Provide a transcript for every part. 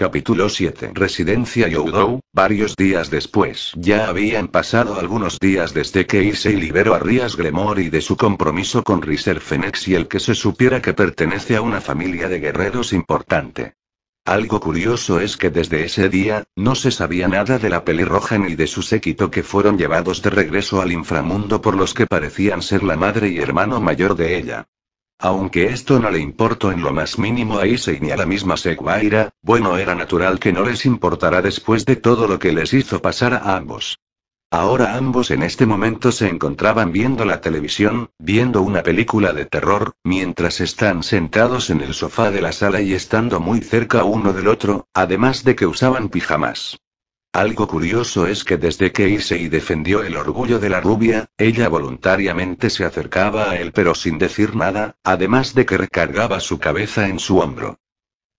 Capítulo 7. Residencia Youdou. Varios días después. Ya habían pasado algunos días desde que Issei liberó a Rías Gremor y de su compromiso con Riser Fenex y el que se supiera que pertenece a una familia de guerreros importante. Algo curioso es que desde ese día, no se sabía nada de la pelirroja ni de su séquito que fueron llevados de regreso al inframundo por los que parecían ser la madre y hermano mayor de ella. Aunque esto no le importó en lo más mínimo a Issei ni a la misma Seguaira, bueno era natural que no les importara después de todo lo que les hizo pasar a ambos. Ahora ambos en este momento se encontraban viendo la televisión, viendo una película de terror, mientras están sentados en el sofá de la sala y estando muy cerca uno del otro, además de que usaban pijamas. Algo curioso es que desde que Issei defendió el orgullo de la rubia, ella voluntariamente se acercaba a él pero sin decir nada, además de que recargaba su cabeza en su hombro.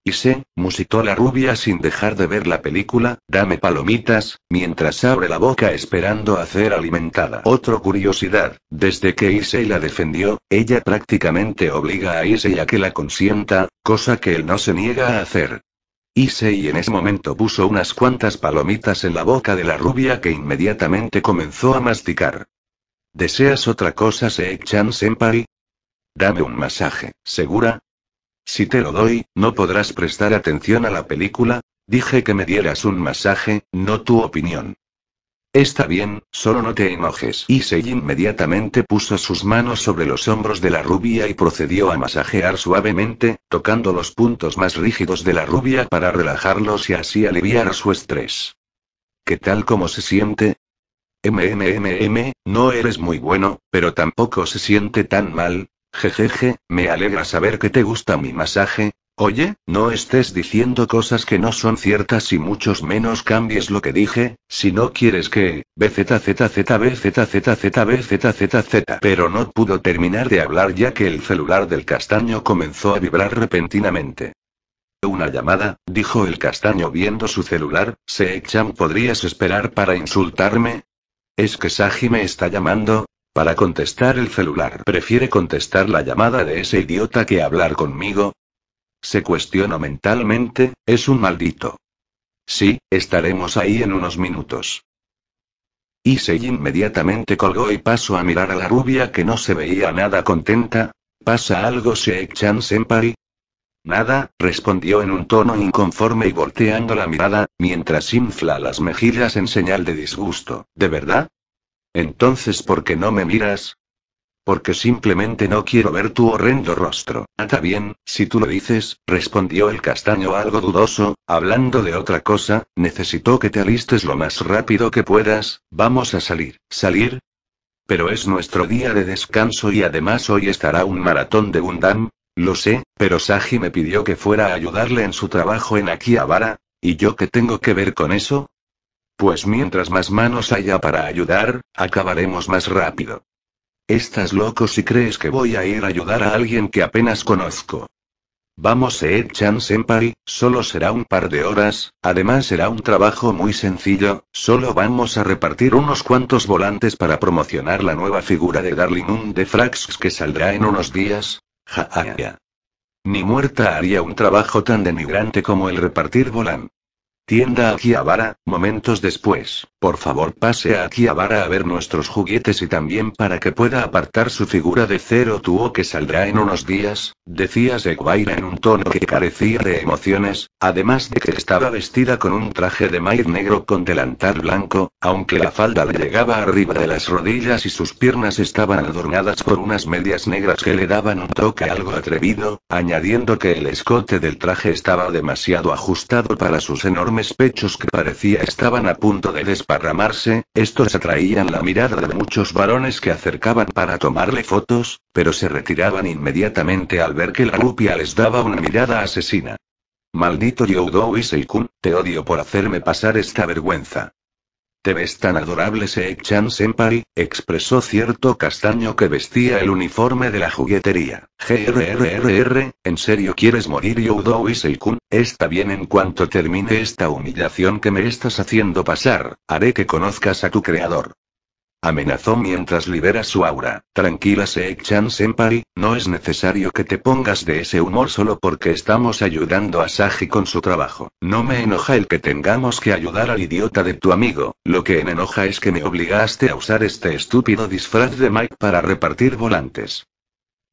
Issei, musitó la rubia sin dejar de ver la película, dame palomitas, mientras abre la boca esperando a ser alimentada. Otra curiosidad, desde que Issei la defendió, ella prácticamente obliga a Issei a que la consienta, cosa que él no se niega a hacer y en ese momento puso unas cuantas palomitas en la boca de la rubia que inmediatamente comenzó a masticar. ¿Deseas otra cosa, Seik-chan Senpai? Dame un masaje, ¿segura? Si te lo doy, ¿no podrás prestar atención a la película? Dije que me dieras un masaje, no tu opinión. Está bien, solo no te enojes. Y Sei inmediatamente puso sus manos sobre los hombros de la rubia y procedió a masajear suavemente, tocando los puntos más rígidos de la rubia para relajarlos y así aliviar su estrés. ¿Qué tal como se siente? MMMM, no eres muy bueno, pero tampoco se siente tan mal. Jejeje, me alegra saber que te gusta mi masaje, Oye, no estés diciendo cosas que no son ciertas y muchos menos cambies lo que dije, si no quieres que, BZZZ Pero no pudo terminar de hablar ya que el celular del castaño comenzó a vibrar repentinamente. Una llamada, dijo el castaño viendo su celular, Sechan, ¿podrías esperar para insultarme? Es que Saji me está llamando, para contestar el celular prefiere contestar la llamada de ese idiota que hablar conmigo, se cuestionó mentalmente, es un maldito. Sí, estaremos ahí en unos minutos. Y Issei inmediatamente colgó y pasó a mirar a la rubia que no se veía nada contenta. ¿Pasa algo, sheikh chan senpai? Nada, respondió en un tono inconforme y volteando la mirada, mientras infla las mejillas en señal de disgusto. ¿De verdad? Entonces, ¿por qué no me miras? Porque simplemente no quiero ver tu horrendo rostro. está bien, si tú lo dices, respondió el castaño algo dudoso, hablando de otra cosa, necesito que te alistes lo más rápido que puedas, vamos a salir. ¿Salir? Pero es nuestro día de descanso y además hoy estará un maratón de Gundam. Lo sé, pero Saji me pidió que fuera a ayudarle en su trabajo en Akihabara. ¿Y yo qué tengo que ver con eso? Pues mientras más manos haya para ayudar, acabaremos más rápido. Estás loco si crees que voy a ir a ayudar a alguien que apenas conozco. Vamos Ed chan senpai, solo será un par de horas, además será un trabajo muy sencillo, solo vamos a repartir unos cuantos volantes para promocionar la nueva figura de Darling Un de Frax que saldrá en unos días. Ja, ja, ja. Ni muerta haría un trabajo tan denigrante como el repartir volantes. Tienda Vara, momentos después. Por favor, pase a Kiabara a ver nuestros juguetes y también para que pueda apartar su figura de cero tuvo que saldrá en unos días, decía Seguaira en un tono que carecía de emociones, además de que estaba vestida con un traje de maíz negro con delantal blanco, aunque la falda le llegaba arriba de las rodillas y sus piernas estaban adornadas por unas medias negras que le daban un toque algo atrevido, añadiendo que el escote del traje estaba demasiado ajustado para sus enormes pechos que parecía estaban a punto de desparramarse, estos atraían la mirada de muchos varones que acercaban para tomarle fotos, pero se retiraban inmediatamente al ver que la rupia les daba una mirada asesina. Maldito Yodou y Seikun, te odio por hacerme pasar esta vergüenza. Te ves tan adorable, Seek-chan Senpai, expresó cierto castaño que vestía el uniforme de la juguetería. GRRRR, ¿en serio quieres morir, Youdou y Está bien, en cuanto termine esta humillación que me estás haciendo pasar, haré que conozcas a tu creador. Amenazó mientras libera su aura. Tranquila Seek-chan Senpai, no es necesario que te pongas de ese humor solo porque estamos ayudando a Saji con su trabajo. No me enoja el que tengamos que ayudar al idiota de tu amigo, lo que en enoja es que me obligaste a usar este estúpido disfraz de Mike para repartir volantes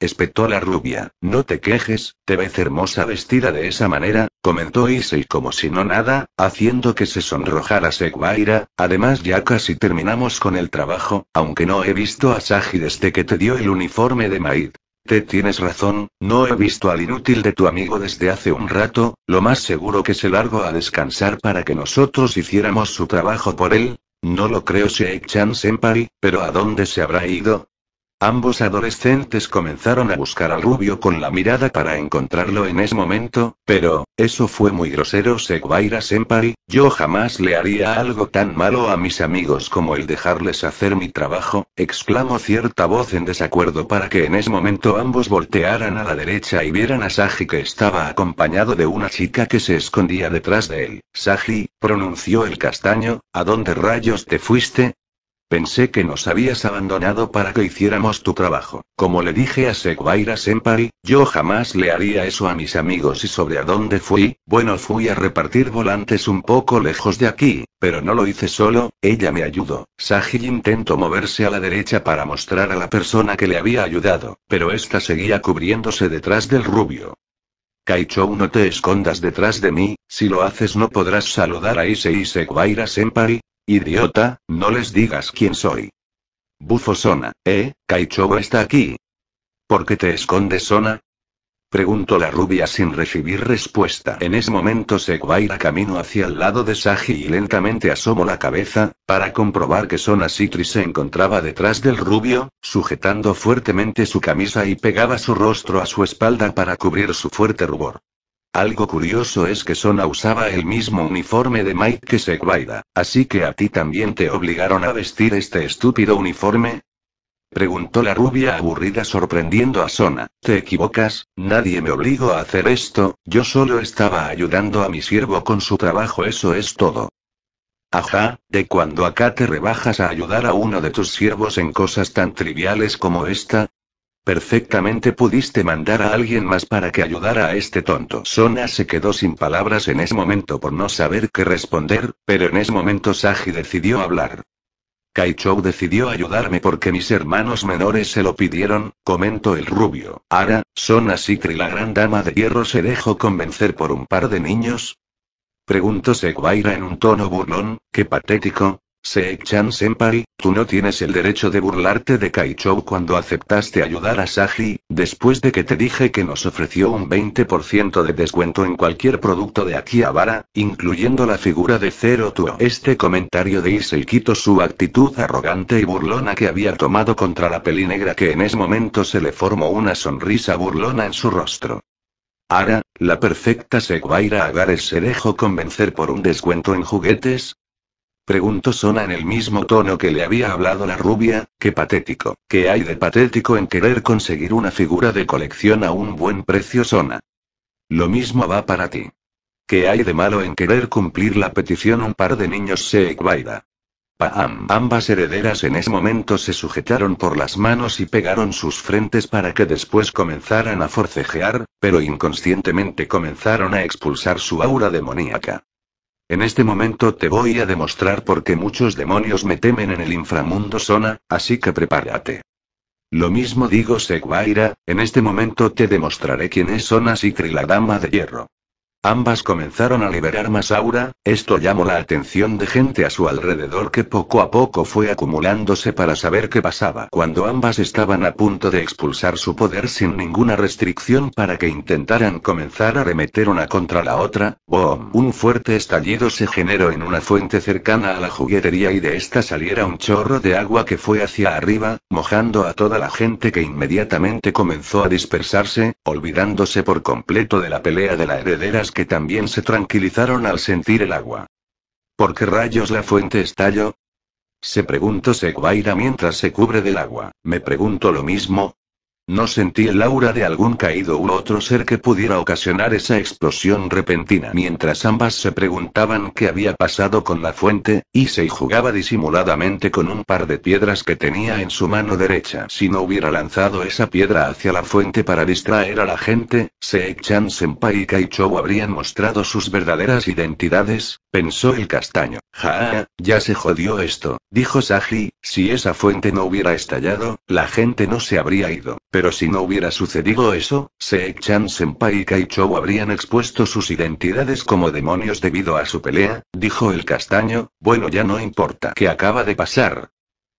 espetó la rubia. No te quejes, te ves hermosa vestida de esa manera, comentó Issei como si no nada, haciendo que se sonrojara Segwaira. Además, ya casi terminamos con el trabajo, aunque no he visto a Saji desde que te dio el uniforme de Maid. Te tienes razón, no he visto al inútil de tu amigo desde hace un rato, lo más seguro que se largo a descansar para que nosotros hiciéramos su trabajo por él. No lo creo, Sheik-chan senpai, pero ¿a dónde se habrá ido? Ambos adolescentes comenzaron a buscar al rubio con la mirada para encontrarlo en ese momento, pero, eso fue muy grosero Segwaira Senpai, yo jamás le haría algo tan malo a mis amigos como el dejarles hacer mi trabajo, exclamó cierta voz en desacuerdo para que en ese momento ambos voltearan a la derecha y vieran a Saji que estaba acompañado de una chica que se escondía detrás de él. Saji, pronunció el castaño, ¿a dónde rayos te fuiste? Pensé que nos habías abandonado para que hiciéramos tu trabajo. Como le dije a Seguaira Senpai, yo jamás le haría eso a mis amigos y sobre a dónde fui, bueno fui a repartir volantes un poco lejos de aquí, pero no lo hice solo, ella me ayudó. Saji intentó moverse a la derecha para mostrar a la persona que le había ayudado, pero esta seguía cubriéndose detrás del rubio. Kaichou no te escondas detrás de mí, si lo haces no podrás saludar a y Seguaira Senpai, Idiota, no les digas quién soy. Bufo Sona, ¿eh? Kaichou está aquí. ¿Por qué te escondes, Sona? Preguntó la rubia sin recibir respuesta. En ese momento se camino hacia el lado de Saji y lentamente asomó la cabeza, para comprobar que Sona Citri se encontraba detrás del rubio, sujetando fuertemente su camisa y pegaba su rostro a su espalda para cubrir su fuerte rubor. Algo curioso es que Sona usaba el mismo uniforme de Mike que Segvaida, así que a ti también te obligaron a vestir este estúpido uniforme, Preguntó la rubia aburrida sorprendiendo a Sona. ¿Te equivocas? Nadie me obligó a hacer esto, yo solo estaba ayudando a mi siervo con su trabajo, eso es todo. Ajá, de cuando acá te rebajas a ayudar a uno de tus siervos en cosas tan triviales como esta, Perfectamente pudiste mandar a alguien más para que ayudara a este tonto. Sona se quedó sin palabras en ese momento por no saber qué responder, pero en ese momento Saji decidió hablar. Kaichou decidió ayudarme porque mis hermanos menores se lo pidieron, comentó el rubio. Ara, Sona Sikri la gran dama de hierro se dejó convencer por un par de niños, preguntó Seguaira en un tono burlón, qué patético, Seik-chan senpai, tú no tienes el derecho de burlarte de Kaichou cuando aceptaste ayudar a Saji, después de que te dije que nos ofreció un 20% de descuento en cualquier producto de Akihabara, incluyendo la figura de Zero Tuo. Este comentario de Issei quitó su actitud arrogante y burlona que había tomado contra la negra que en ese momento se le formó una sonrisa burlona en su rostro. Ara, la perfecta Seguaira Agares se dejó convencer por un descuento en juguetes, Preguntó Sona en el mismo tono que le había hablado la rubia, qué patético, qué hay de patético en querer conseguir una figura de colección a un buen precio Sona. Lo mismo va para ti. ¿Qué hay de malo en querer cumplir la petición un par de niños se equvaida? Ambas herederas en ese momento se sujetaron por las manos y pegaron sus frentes para que después comenzaran a forcejear, pero inconscientemente comenzaron a expulsar su aura demoníaca. En este momento te voy a demostrar por qué muchos demonios me temen en el inframundo Sona, así que prepárate. Lo mismo digo Segwaira, en este momento te demostraré quién es Sona Sikri la Dama de Hierro. Ambas comenzaron a liberar más aura, esto llamó la atención de gente a su alrededor que poco a poco fue acumulándose para saber qué pasaba cuando ambas estaban a punto de expulsar su poder sin ninguna restricción para que intentaran comenzar a remeter una contra la otra. ¡Boom! Un fuerte estallido se generó en una fuente cercana a la juguetería y de esta saliera un chorro de agua que fue hacia arriba, mojando a toda la gente que inmediatamente comenzó a dispersarse, olvidándose por completo de la pelea de la heredera que también se tranquilizaron al sentir el agua. ¿Por qué rayos la fuente estalló? Se preguntó Segvaira mientras se cubre del agua. Me pregunto lo mismo, no sentí el aura de algún caído u otro ser que pudiera ocasionar esa explosión repentina. Mientras ambas se preguntaban qué había pasado con la fuente, Isei jugaba disimuladamente con un par de piedras que tenía en su mano derecha. Si no hubiera lanzado esa piedra hacia la fuente para distraer a la gente, Chan, Senpai y Kaichou habrían mostrado sus verdaderas identidades, pensó el castaño. Ja, ya se jodió esto, dijo Saji, si esa fuente no hubiera estallado, la gente no se habría ido pero si no hubiera sucedido eso, Seek-chan senpai y Kaichou habrían expuesto sus identidades como demonios debido a su pelea, dijo el castaño, bueno ya no importa qué acaba de pasar.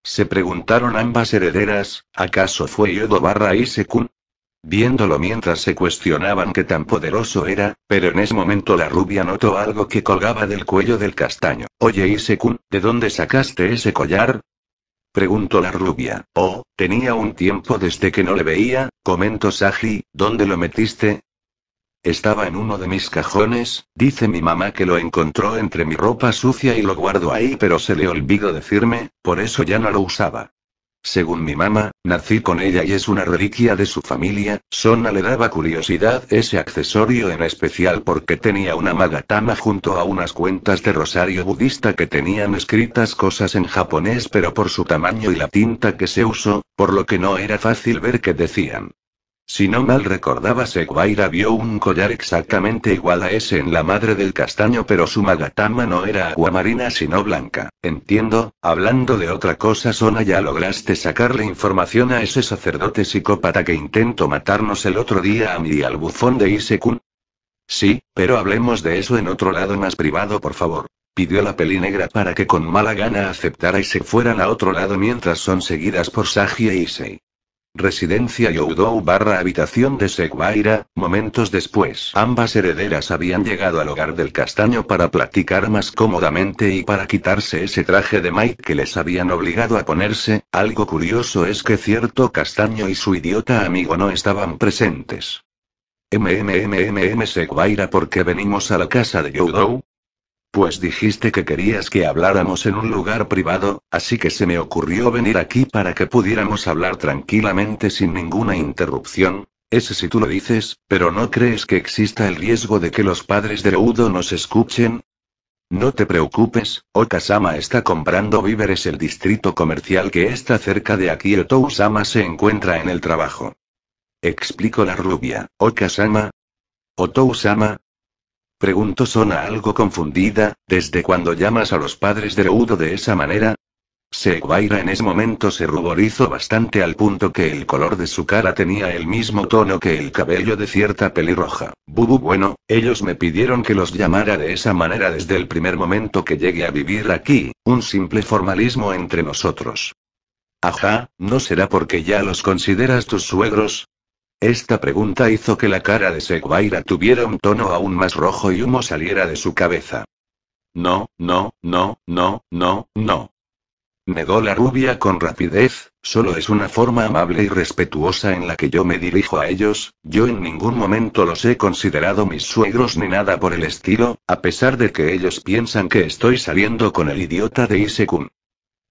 Se preguntaron ambas herederas, ¿acaso fue Yodo barra Isekun? Viéndolo mientras se cuestionaban qué tan poderoso era, pero en ese momento la rubia notó algo que colgaba del cuello del castaño. Oye Isekun, ¿de dónde sacaste ese collar? Preguntó la rubia. Oh, tenía un tiempo desde que no le veía, comentó Saji, ¿dónde lo metiste? Estaba en uno de mis cajones, dice mi mamá que lo encontró entre mi ropa sucia y lo guardo ahí pero se le olvidó decirme, por eso ya no lo usaba. Según mi mamá, nací con ella y es una reliquia de su familia. Sona le daba curiosidad ese accesorio en especial porque tenía una magatama junto a unas cuentas de rosario budista que tenían escritas cosas en japonés pero por su tamaño y la tinta que se usó, por lo que no era fácil ver qué decían. Si no mal recordaba, Seguaira vio un collar exactamente igual a ese en la madre del castaño, pero su magatama no era aguamarina sino blanca. Entiendo, hablando de otra cosa, Sona, ya lograste sacarle información a ese sacerdote psicópata que intentó matarnos el otro día a mi y al bufón de Isekun. Sí, pero hablemos de eso en otro lado más privado, por favor. Pidió la peli negra para que con mala gana aceptara y se fueran a otro lado mientras son seguidas por Saji e Isei. Residencia Youdou barra habitación de Seguaira. momentos después. Ambas herederas habían llegado al hogar del castaño para platicar más cómodamente y para quitarse ese traje de Mike que les habían obligado a ponerse. Algo curioso es que cierto castaño y su idiota amigo no estaban presentes. MMMMM ¿Por porque venimos a la casa de Youdou, pues dijiste que querías que habláramos en un lugar privado, así que se me ocurrió venir aquí para que pudiéramos hablar tranquilamente sin ninguna interrupción. Ese si tú lo dices, pero ¿no crees que exista el riesgo de que los padres de Udo nos escuchen? No te preocupes, Okasama está comprando víveres. El distrito comercial que está cerca de aquí, Otousama se encuentra en el trabajo. Explico la rubia. Okasama. Otousama, Preguntó Sona algo confundida, ¿desde cuando llamas a los padres de udo de esa manera? Seguaira en ese momento se ruborizó bastante al punto que el color de su cara tenía el mismo tono que el cabello de cierta pelirroja. Bubu bueno, ellos me pidieron que los llamara de esa manera desde el primer momento que llegué a vivir aquí, un simple formalismo entre nosotros. Ajá, ¿no será porque ya los consideras tus suegros? Esta pregunta hizo que la cara de Seguaira tuviera un tono aún más rojo y humo saliera de su cabeza. No, no, no, no, no, no. Negó la rubia con rapidez, solo es una forma amable y respetuosa en la que yo me dirijo a ellos, yo en ningún momento los he considerado mis suegros ni nada por el estilo, a pesar de que ellos piensan que estoy saliendo con el idiota de Isekun.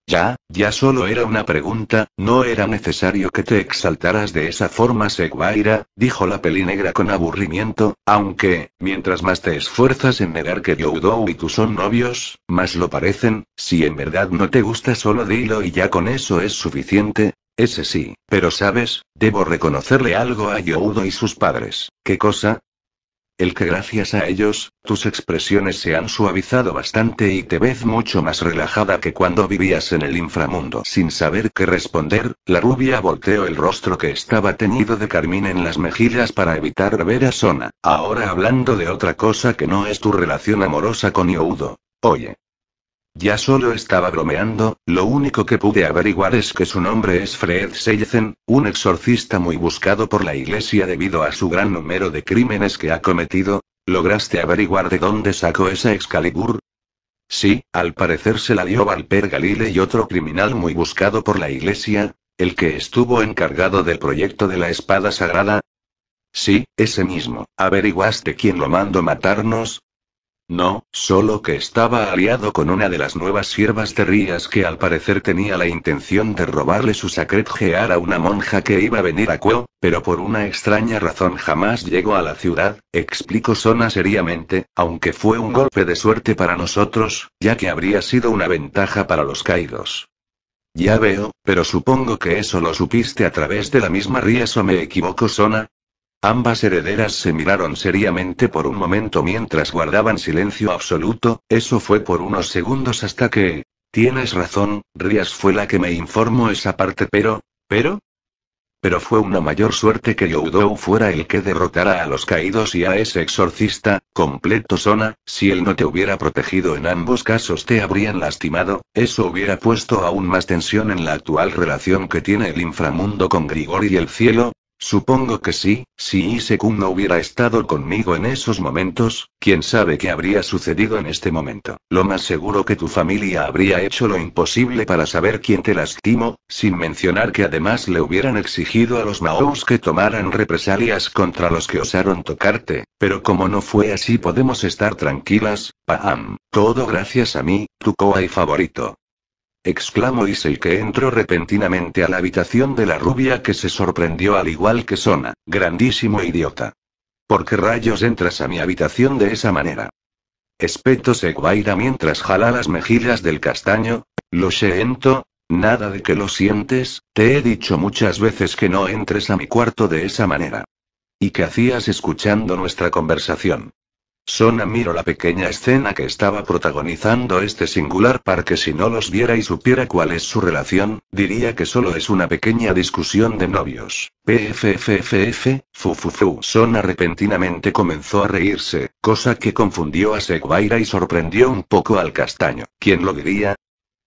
Ya, ya solo era una pregunta, no era necesario que te exaltaras de esa forma, Segwaira, dijo la pelinegra con aburrimiento, aunque, mientras más te esfuerzas en negar que Youdou y tú son novios, más lo parecen, si en verdad no te gusta solo dilo y ya con eso es suficiente, ese sí, pero sabes, debo reconocerle algo a Youdou y sus padres. ¿Qué cosa? el que gracias a ellos, tus expresiones se han suavizado bastante y te ves mucho más relajada que cuando vivías en el inframundo. Sin saber qué responder, la rubia volteó el rostro que estaba teñido de carmín en las mejillas para evitar ver a Sona. Ahora hablando de otra cosa que no es tu relación amorosa con Youdo. Oye, ya solo estaba bromeando, lo único que pude averiguar es que su nombre es Fred Seyzen, un exorcista muy buscado por la iglesia debido a su gran número de crímenes que ha cometido. ¿Lograste averiguar de dónde sacó esa Excalibur? Sí, al parecer se la dio Valper Galile y otro criminal muy buscado por la iglesia, el que estuvo encargado del proyecto de la espada sagrada. Sí, ese mismo. ¿Averiguaste quién lo mandó matarnos? No, solo que estaba aliado con una de las nuevas siervas Rías que al parecer tenía la intención de robarle su sacred gear a una monja que iba a venir a Cuo, pero por una extraña razón jamás llegó a la ciudad, explicó Sona seriamente, aunque fue un golpe de suerte para nosotros, ya que habría sido una ventaja para los caídos. Ya veo, pero supongo que eso lo supiste a través de la misma Rías o me equivoco Sona, Ambas herederas se miraron seriamente por un momento mientras guardaban silencio absoluto, eso fue por unos segundos hasta que... Tienes razón, Rías fue la que me informó esa parte pero... ¿Pero? Pero fue una mayor suerte que Youdou fuera el que derrotara a los caídos y a ese exorcista, completo Sona, si él no te hubiera protegido en ambos casos te habrían lastimado, eso hubiera puesto aún más tensión en la actual relación que tiene el inframundo con Grigori y el cielo, Supongo que sí, si Isekun no hubiera estado conmigo en esos momentos, quién sabe qué habría sucedido en este momento. Lo más seguro que tu familia habría hecho lo imposible para saber quién te lastimó, sin mencionar que además le hubieran exigido a los Maous que tomaran represalias contra los que osaron tocarte, pero como no fue así podemos estar tranquilas, Paham. Todo gracias a mí, tu Koai favorito exclamó Isel que entró repentinamente a la habitación de la rubia que se sorprendió al igual que Sona, grandísimo idiota. ¿Por qué rayos entras a mi habitación de esa manera? Espeto guaira mientras jala las mejillas del castaño, lo siento, nada de que lo sientes, te he dicho muchas veces que no entres a mi cuarto de esa manera. ¿Y qué hacías escuchando nuestra conversación? Sona miro la pequeña escena que estaba protagonizando este singular par que si no los viera y supiera cuál es su relación, diría que solo es una pequeña discusión de novios. PFFFF, fufufu. Sona repentinamente comenzó a reírse, cosa que confundió a Seguaira y sorprendió un poco al castaño. ¿Quién lo diría?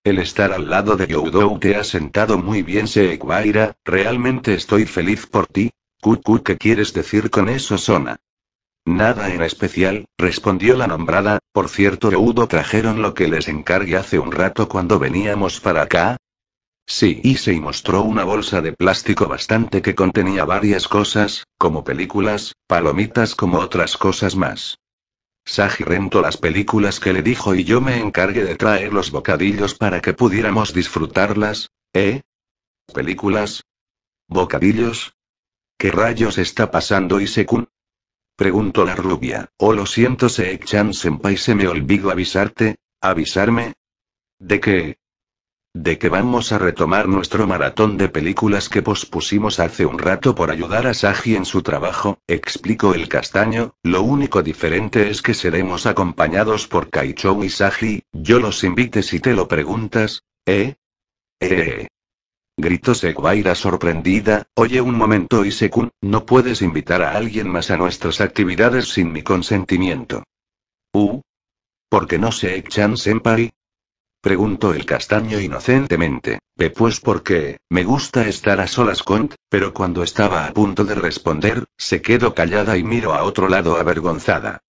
El estar al lado de Youdou te ha sentado muy bien, Seguaira, realmente estoy feliz por ti. ¿Qué quieres decir con eso, Sona? Nada en especial, respondió la nombrada, por cierto Eudo trajeron lo que les encargué hace un rato cuando veníamos para acá. Sí, y se mostró una bolsa de plástico bastante que contenía varias cosas, como películas, palomitas como otras cosas más. Saji rentó las películas que le dijo y yo me encargué de traer los bocadillos para que pudiéramos disfrutarlas, ¿eh? ¿Películas? ¿Bocadillos? ¿Qué rayos está pasando Isekun? Preguntó la rubia. Oh, lo siento, Seek-chan-senpai, se me olvido avisarte. ¿Avisarme? ¿De qué? de que vamos a retomar nuestro maratón de películas que pospusimos hace un rato por ayudar a Saji en su trabajo, explicó el castaño, lo único diferente es que seremos acompañados por Kaichou y Saji, yo los invite si te lo preguntas, ¿eh? eh gritó Seguaira sorprendida, oye un momento y Isekun, no puedes invitar a alguien más a nuestras actividades sin mi consentimiento. ¿Uh? ¿Por qué no se echan senpai? Preguntó el castaño inocentemente. Pues porque, me gusta estar a solas con, pero cuando estaba a punto de responder, se quedó callada y miro a otro lado avergonzada.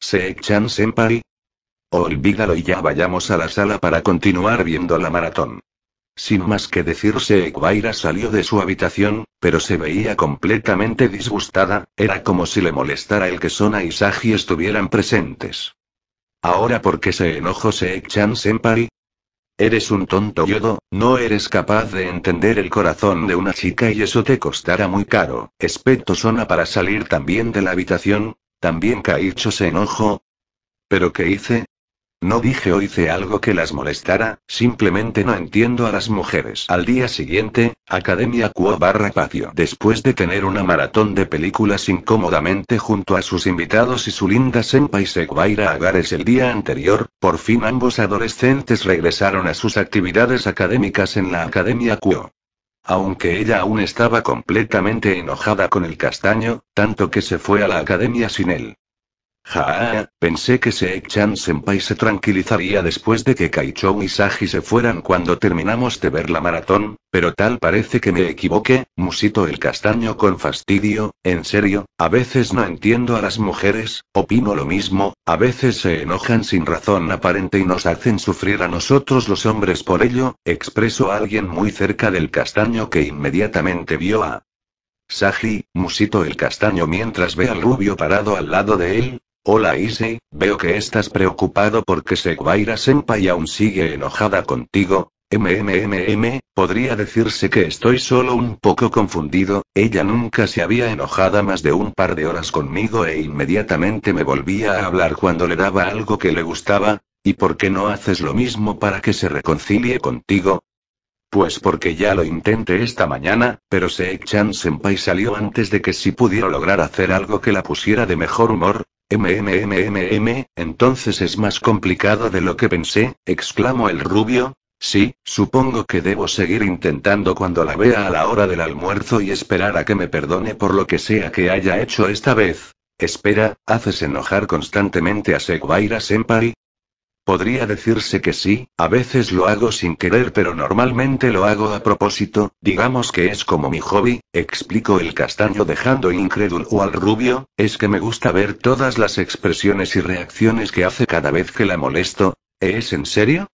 se echan senpai? Olvídalo y ya vayamos a la sala para continuar viendo la maratón. Sin más que decirse, guaira salió de su habitación, pero se veía completamente disgustada, era como si le molestara el que Sona y Saji estuvieran presentes. ¿Ahora por qué se enojó Seek-chan Senpai? Eres un tonto yodo, no eres capaz de entender el corazón de una chica y eso te costará muy caro. Espeto Sona para salir también de la habitación, también Kaicho se enojó. ¿Pero qué hice? No dije o hice algo que las molestara, simplemente no entiendo a las mujeres. Al día siguiente, Academia Cuo barra Pacio. Después de tener una maratón de películas incómodamente junto a sus invitados y su linda senpai Segwaira Agares el día anterior, por fin ambos adolescentes regresaron a sus actividades académicas en la Academia Quo. Aunque ella aún estaba completamente enojada con el castaño, tanto que se fue a la academia sin él. Ja, pensé que Seek-chan senpai se tranquilizaría después de que Kaichou y Saji se fueran cuando terminamos de ver la maratón, pero tal parece que me equivoqué, musito el castaño con fastidio, en serio, a veces no entiendo a las mujeres, opino lo mismo, a veces se enojan sin razón aparente y nos hacen sufrir a nosotros los hombres por ello, expresó alguien muy cerca del castaño que inmediatamente vio a Saji, musito el castaño mientras ve al rubio parado al lado de él, Hola Issei, veo que estás preocupado porque Sekwaira-senpai aún sigue enojada contigo. MMMM, podría decirse que estoy solo un poco confundido, ella nunca se había enojada más de un par de horas conmigo e inmediatamente me volvía a hablar cuando le daba algo que le gustaba, ¿y por qué no haces lo mismo para que se reconcilie contigo? Pues porque ya lo intenté esta mañana, pero Sekchan chan senpai salió antes de que si pudiera lograr hacer algo que la pusiera de mejor humor, MMMMM, entonces es más complicado de lo que pensé, exclamó el rubio. Sí, supongo que debo seguir intentando cuando la vea a la hora del almuerzo y esperar a que me perdone por lo que sea que haya hecho esta vez. Espera, haces enojar constantemente a Segwaira Senpai, Podría decirse que sí, a veces lo hago sin querer pero normalmente lo hago a propósito, digamos que es como mi hobby, explico el castaño dejando incrédulo al rubio, es que me gusta ver todas las expresiones y reacciones que hace cada vez que la molesto. ¿Es en serio?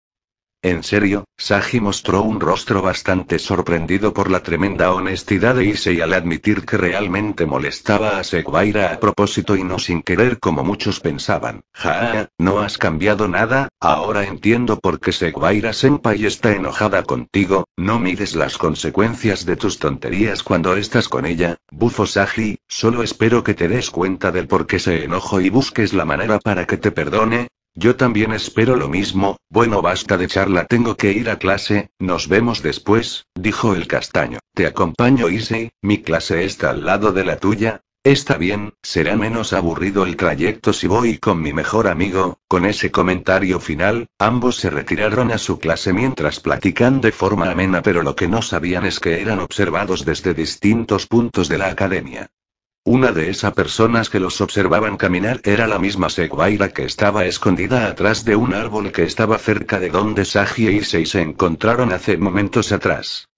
En serio, Saji mostró un rostro bastante sorprendido por la tremenda honestidad de Issei al admitir que realmente molestaba a Segwaira a propósito y no sin querer como muchos pensaban. Ja, no has cambiado nada, ahora entiendo por qué Segwaira senpai está enojada contigo, no mides las consecuencias de tus tonterías cuando estás con ella, bufo Saji. solo espero que te des cuenta del por qué se enojó y busques la manera para que te perdone, yo también espero lo mismo, bueno basta de charla tengo que ir a clase, nos vemos después, dijo el castaño. Te acompaño Issei, mi clase está al lado de la tuya. Está bien, será menos aburrido el trayecto si voy con mi mejor amigo. Con ese comentario final, ambos se retiraron a su clase mientras platican de forma amena, pero lo que no sabían es que eran observados desde distintos puntos de la academia. Una de esas personas que los observaban caminar era la misma Seguaira que estaba escondida atrás de un árbol que estaba cerca de donde Sagi e Issei se encontraron hace momentos atrás.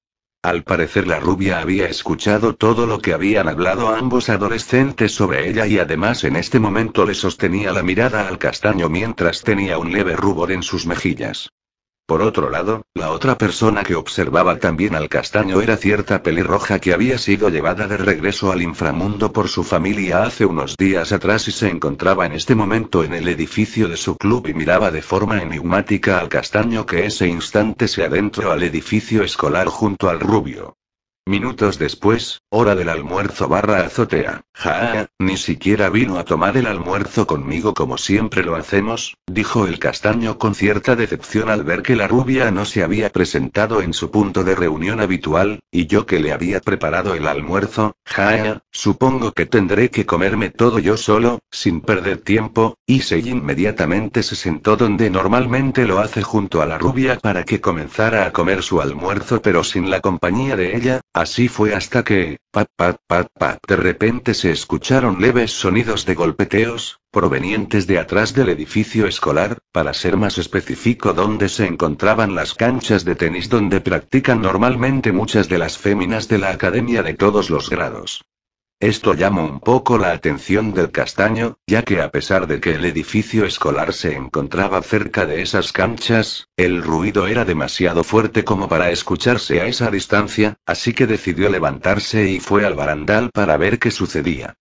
Al parecer la rubia había escuchado todo lo que habían hablado ambos adolescentes sobre ella y además en este momento le sostenía la mirada al castaño mientras tenía un leve rubor en sus mejillas. Por otro lado, la otra persona que observaba también al castaño era cierta pelirroja que había sido llevada de regreso al inframundo por su familia hace unos días atrás y se encontraba en este momento en el edificio de su club y miraba de forma enigmática al castaño que ese instante se adentró al edificio escolar junto al rubio. Minutos después, hora del almuerzo barra azotea. Ja, ni siquiera vino a tomar el almuerzo conmigo como siempre lo hacemos, dijo el castaño con cierta decepción al ver que la rubia no se había presentado en su punto de reunión habitual, y yo que le había preparado el almuerzo, ja, supongo que tendré que comerme todo yo solo, sin perder tiempo, y se inmediatamente se sentó donde normalmente lo hace junto a la rubia para que comenzara a comer su almuerzo pero sin la compañía de ella, Así fue hasta que, pat pat pat pat, de repente se escucharon leves sonidos de golpeteos, provenientes de atrás del edificio escolar, para ser más específico donde se encontraban las canchas de tenis donde practican normalmente muchas de las féminas de la academia de todos los grados. Esto llamó un poco la atención del castaño, ya que a pesar de que el edificio escolar se encontraba cerca de esas canchas, el ruido era demasiado fuerte como para escucharse a esa distancia, así que decidió levantarse y fue al barandal para ver qué sucedía.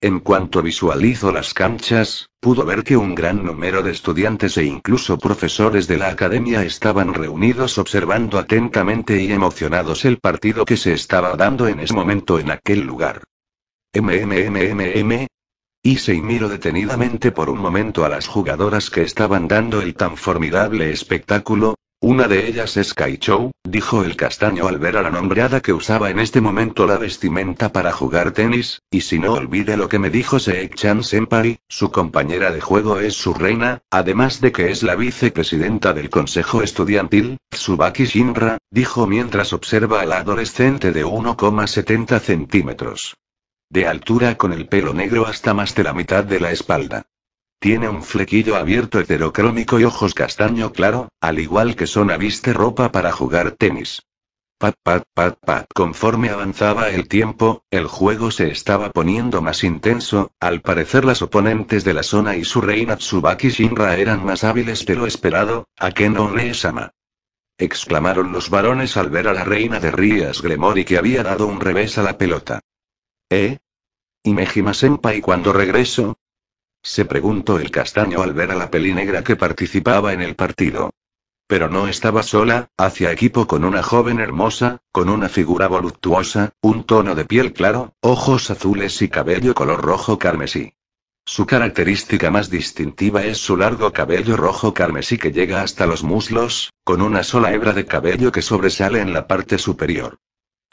En cuanto visualizó las canchas, pudo ver que un gran número de estudiantes e incluso profesores de la academia estaban reunidos observando atentamente y emocionados el partido que se estaba dando en ese momento en aquel lugar. MMMMM. se miró detenidamente por un momento a las jugadoras que estaban dando el tan formidable espectáculo. Una de ellas es Kai dijo el castaño al ver a la nombrada que usaba en este momento la vestimenta para jugar tenis, y si no olvide lo que me dijo Seek-chan Senpai, su compañera de juego es su reina, además de que es la vicepresidenta del consejo estudiantil, Tsubaki Shinra, dijo mientras observa al adolescente de 1,70 centímetros de altura con el pelo negro hasta más de la mitad de la espalda. Tiene un flequillo abierto heterocrómico y ojos castaño claro, al igual que Sona viste ropa para jugar tenis. Pat, pat, pat, pat. Conforme avanzaba el tiempo, el juego se estaba poniendo más intenso, al parecer las oponentes de la zona y su reina Tsubaki Shinra eran más hábiles de lo esperado, ¿a que no exclamaron los varones al ver a la reina de Rías Gremory que había dado un revés a la pelota. ¿Eh? ¿Y y cuando regreso? Se preguntó el castaño al ver a la pelinegra que participaba en el partido. Pero no estaba sola, hacia equipo con una joven hermosa, con una figura voluptuosa, un tono de piel claro, ojos azules y cabello color rojo carmesí. Su característica más distintiva es su largo cabello rojo carmesí que llega hasta los muslos, con una sola hebra de cabello que sobresale en la parte superior.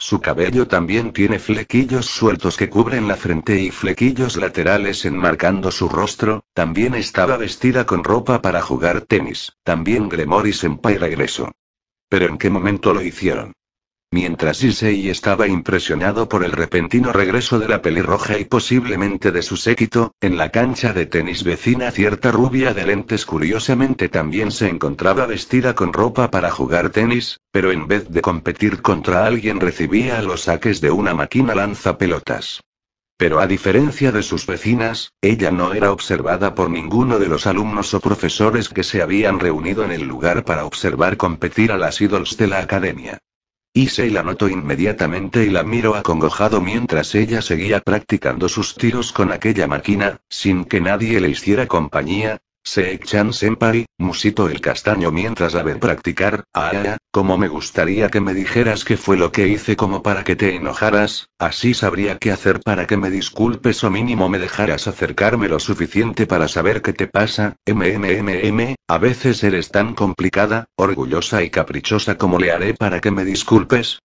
Su cabello también tiene flequillos sueltos que cubren la frente y flequillos laterales enmarcando su rostro, también estaba vestida con ropa para jugar tenis, también Gremory Senpai regresó. Pero ¿en qué momento lo hicieron? Mientras Issei estaba impresionado por el repentino regreso de la pelirroja y posiblemente de su séquito, en la cancha de tenis vecina cierta rubia de lentes curiosamente también se encontraba vestida con ropa para jugar tenis, pero en vez de competir contra alguien recibía los saques de una máquina lanza pelotas. Pero a diferencia de sus vecinas, ella no era observada por ninguno de los alumnos o profesores que se habían reunido en el lugar para observar competir a las ídols de la academia. Issei la notó inmediatamente y la miró acongojado mientras ella seguía practicando sus tiros con aquella máquina, sin que nadie le hiciera compañía, se echan senpai, musito el castaño mientras la practicar, ah, ah, ah, como me gustaría que me dijeras qué fue lo que hice como para que te enojaras, así sabría qué hacer para que me disculpes o mínimo me dejaras acercarme lo suficiente para saber qué te pasa, mmmmm, a veces eres tan complicada, orgullosa y caprichosa como le haré para que me disculpes,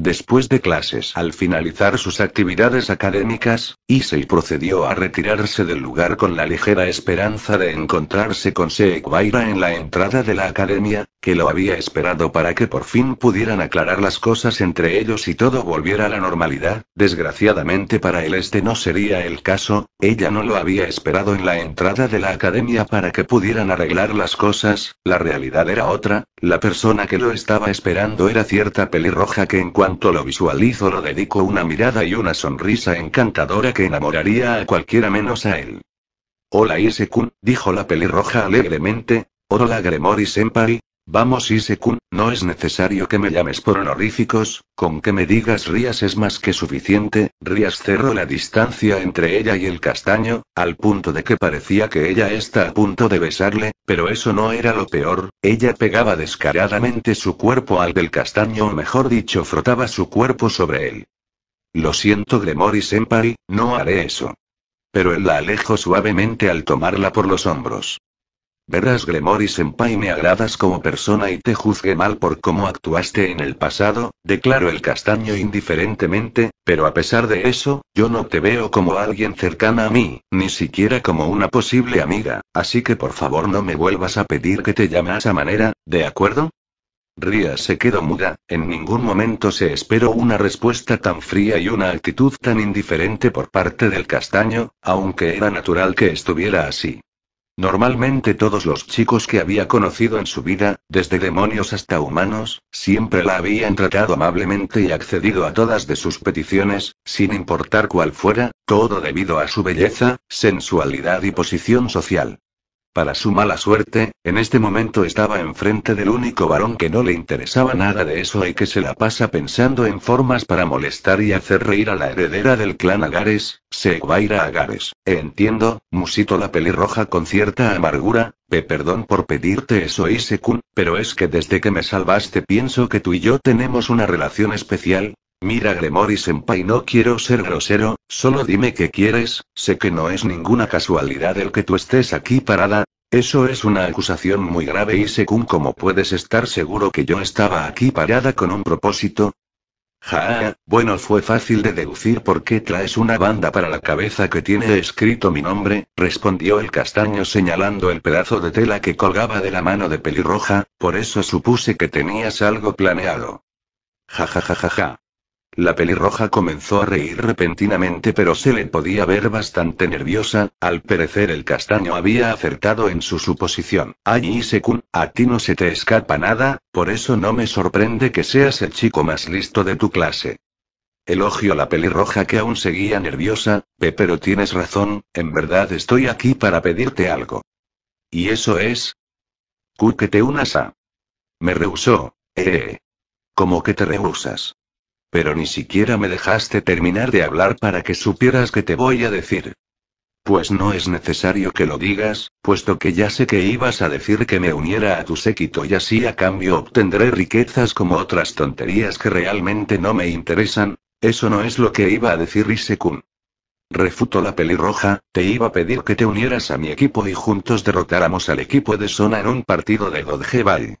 Después de clases, al finalizar sus actividades académicas, Issei procedió a retirarse del lugar con la ligera esperanza de encontrarse con Seekwaira en la entrada de la academia, que lo había esperado para que por fin pudieran aclarar las cosas entre ellos y todo volviera a la normalidad, desgraciadamente para él este no sería el caso, ella no lo había esperado en la entrada de la academia para que pudieran arreglar las cosas, la realidad era otra, la persona que lo estaba esperando era cierta pelirroja que en cuanto lo visualizó lo dedicó una mirada y una sonrisa encantadora que enamoraría a cualquiera menos a él. Hola Isekun, dijo la pelirroja alegremente, Hola, Gremori Vamos Isekun, no es necesario que me llames por honoríficos, con que me digas Rías es más que suficiente, Rías cerró la distancia entre ella y el castaño, al punto de que parecía que ella está a punto de besarle, pero eso no era lo peor, ella pegaba descaradamente su cuerpo al del castaño o mejor dicho frotaba su cuerpo sobre él. Lo siento Gremory Senpai, no haré eso. Pero él la alejó suavemente al tomarla por los hombros. Verás Gremory Senpai me agradas como persona y te juzgue mal por cómo actuaste en el pasado, declaró el castaño indiferentemente, pero a pesar de eso, yo no te veo como alguien cercana a mí, ni siquiera como una posible amiga, así que por favor no me vuelvas a pedir que te llame a esa manera, ¿de acuerdo? Ria se quedó muda, en ningún momento se esperó una respuesta tan fría y una actitud tan indiferente por parte del castaño, aunque era natural que estuviera así. Normalmente todos los chicos que había conocido en su vida, desde demonios hasta humanos, siempre la habían tratado amablemente y accedido a todas de sus peticiones, sin importar cuál fuera, todo debido a su belleza, sensualidad y posición social. Para su mala suerte, en este momento estaba enfrente del único varón que no le interesaba nada de eso y que se la pasa pensando en formas para molestar y hacer reír a la heredera del clan Agares, Seguaira Agares. Entiendo, musito la pelirroja con cierta amargura, pe perdón por pedirte eso Isekun, pero es que desde que me salvaste pienso que tú y yo tenemos una relación especial, Mira Gremory-senpai no quiero ser grosero, solo dime qué quieres, sé que no es ninguna casualidad el que tú estés aquí parada, eso es una acusación muy grave y según cómo puedes estar seguro que yo estaba aquí parada con un propósito. Ja, bueno fue fácil de deducir porque traes una banda para la cabeza que tiene escrito mi nombre, respondió el castaño señalando el pedazo de tela que colgaba de la mano de pelirroja, por eso supuse que tenías algo planeado. Ja ja ja ja ja. La pelirroja comenzó a reír repentinamente, pero se le podía ver bastante nerviosa. Al perecer el castaño había acertado en su suposición. Ayi Sekun, a ti no se te escapa nada, por eso no me sorprende que seas el chico más listo de tu clase. Elogio la pelirroja que aún seguía nerviosa, pero tienes razón, en verdad estoy aquí para pedirte algo. ¿Y eso es? Q que te unas a. Me rehusó. Eh. ¿Cómo que te rehusas? Pero ni siquiera me dejaste terminar de hablar para que supieras que te voy a decir. Pues no es necesario que lo digas, puesto que ya sé que ibas a decir que me uniera a tu séquito y así a cambio obtendré riquezas como otras tonterías que realmente no me interesan. Eso no es lo que iba a decir Isekun. Refuto la pelirroja, te iba a pedir que te unieras a mi equipo y juntos derrotáramos al equipo de Sona en un partido de Dodgeball.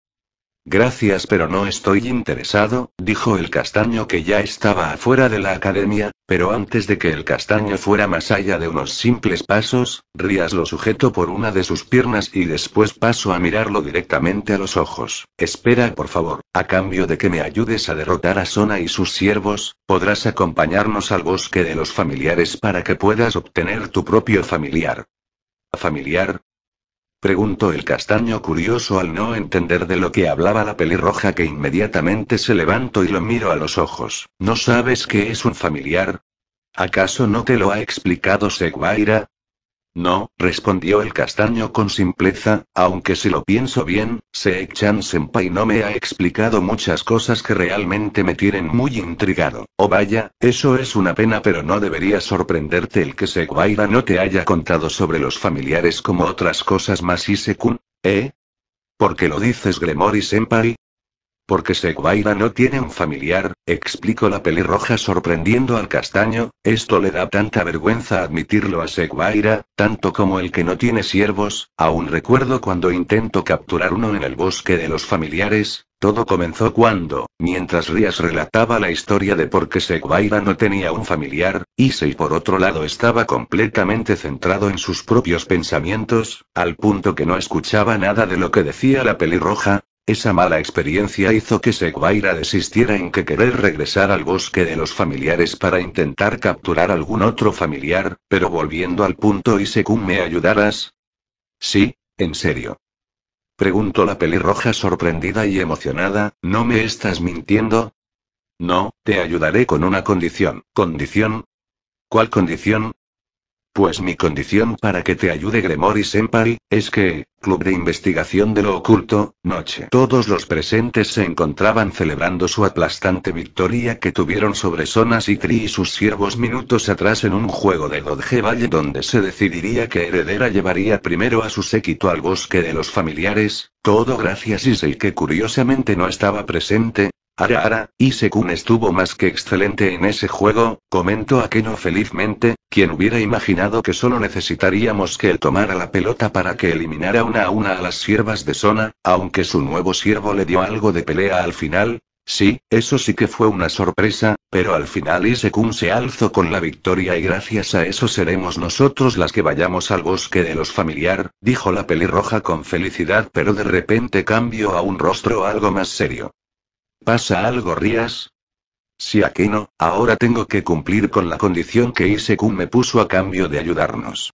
Gracias pero no estoy interesado, dijo el castaño que ya estaba afuera de la academia, pero antes de que el castaño fuera más allá de unos simples pasos, Rías lo sujetó por una de sus piernas y después paso a mirarlo directamente a los ojos. Espera por favor, a cambio de que me ayudes a derrotar a Sona y sus siervos, podrás acompañarnos al bosque de los familiares para que puedas obtener tu propio familiar. ¿Familiar? Preguntó el castaño curioso al no entender de lo que hablaba la pelirroja que inmediatamente se levantó y lo miro a los ojos. ¿No sabes que es un familiar? ¿Acaso no te lo ha explicado Seguaira? No, respondió el castaño con simpleza, aunque si lo pienso bien, Seek-chan senpai no me ha explicado muchas cosas que realmente me tienen muy intrigado. Oh vaya, eso es una pena pero no debería sorprenderte el que Sekwaira no te haya contado sobre los familiares como otras cosas más Sekun, ¿eh? ¿Por qué lo dices Gremory senpai? Porque Seguaira no tiene un familiar, explicó la pelirroja sorprendiendo al castaño, esto le da tanta vergüenza admitirlo a Seguaira, tanto como el que no tiene siervos, aún recuerdo cuando intento capturar uno en el bosque de los familiares, todo comenzó cuando, mientras Rías relataba la historia de por qué Seguaira no tenía un familiar, Issei por otro lado estaba completamente centrado en sus propios pensamientos, al punto que no escuchaba nada de lo que decía la pelirroja, esa mala experiencia hizo que Seguaira desistiera en que querer regresar al bosque de los familiares para intentar capturar algún otro familiar, pero volviendo al punto y según me ayudarás. Sí, en serio. Preguntó la pelirroja sorprendida y emocionada, ¿no me estás mintiendo? No, te ayudaré con una condición. ¿Condición? ¿Cuál condición? Pues mi condición para que te ayude Gremory Senpai, es que, Club de Investigación de lo Oculto, noche. Todos los presentes se encontraban celebrando su aplastante victoria que tuvieron sobre Sonas y Tri y sus siervos minutos atrás en un juego de Godge Valle donde se decidiría que Heredera llevaría primero a su séquito al bosque de los familiares, todo gracias a Issei que curiosamente no estaba presente, ara, Isekun estuvo más que excelente en ese juego, comentó Akeno felizmente, quien hubiera imaginado que solo necesitaríamos que él tomara la pelota para que eliminara una a una a las siervas de Sona, aunque su nuevo siervo le dio algo de pelea al final. Sí, eso sí que fue una sorpresa, pero al final Isekun se alzó con la victoria y gracias a eso seremos nosotros las que vayamos al bosque de los familiar, dijo la pelirroja con felicidad pero de repente cambió a un rostro algo más serio. ¿Pasa algo, Rías? Si aquí no, ahora tengo que cumplir con la condición que Isekun me puso a cambio de ayudarnos.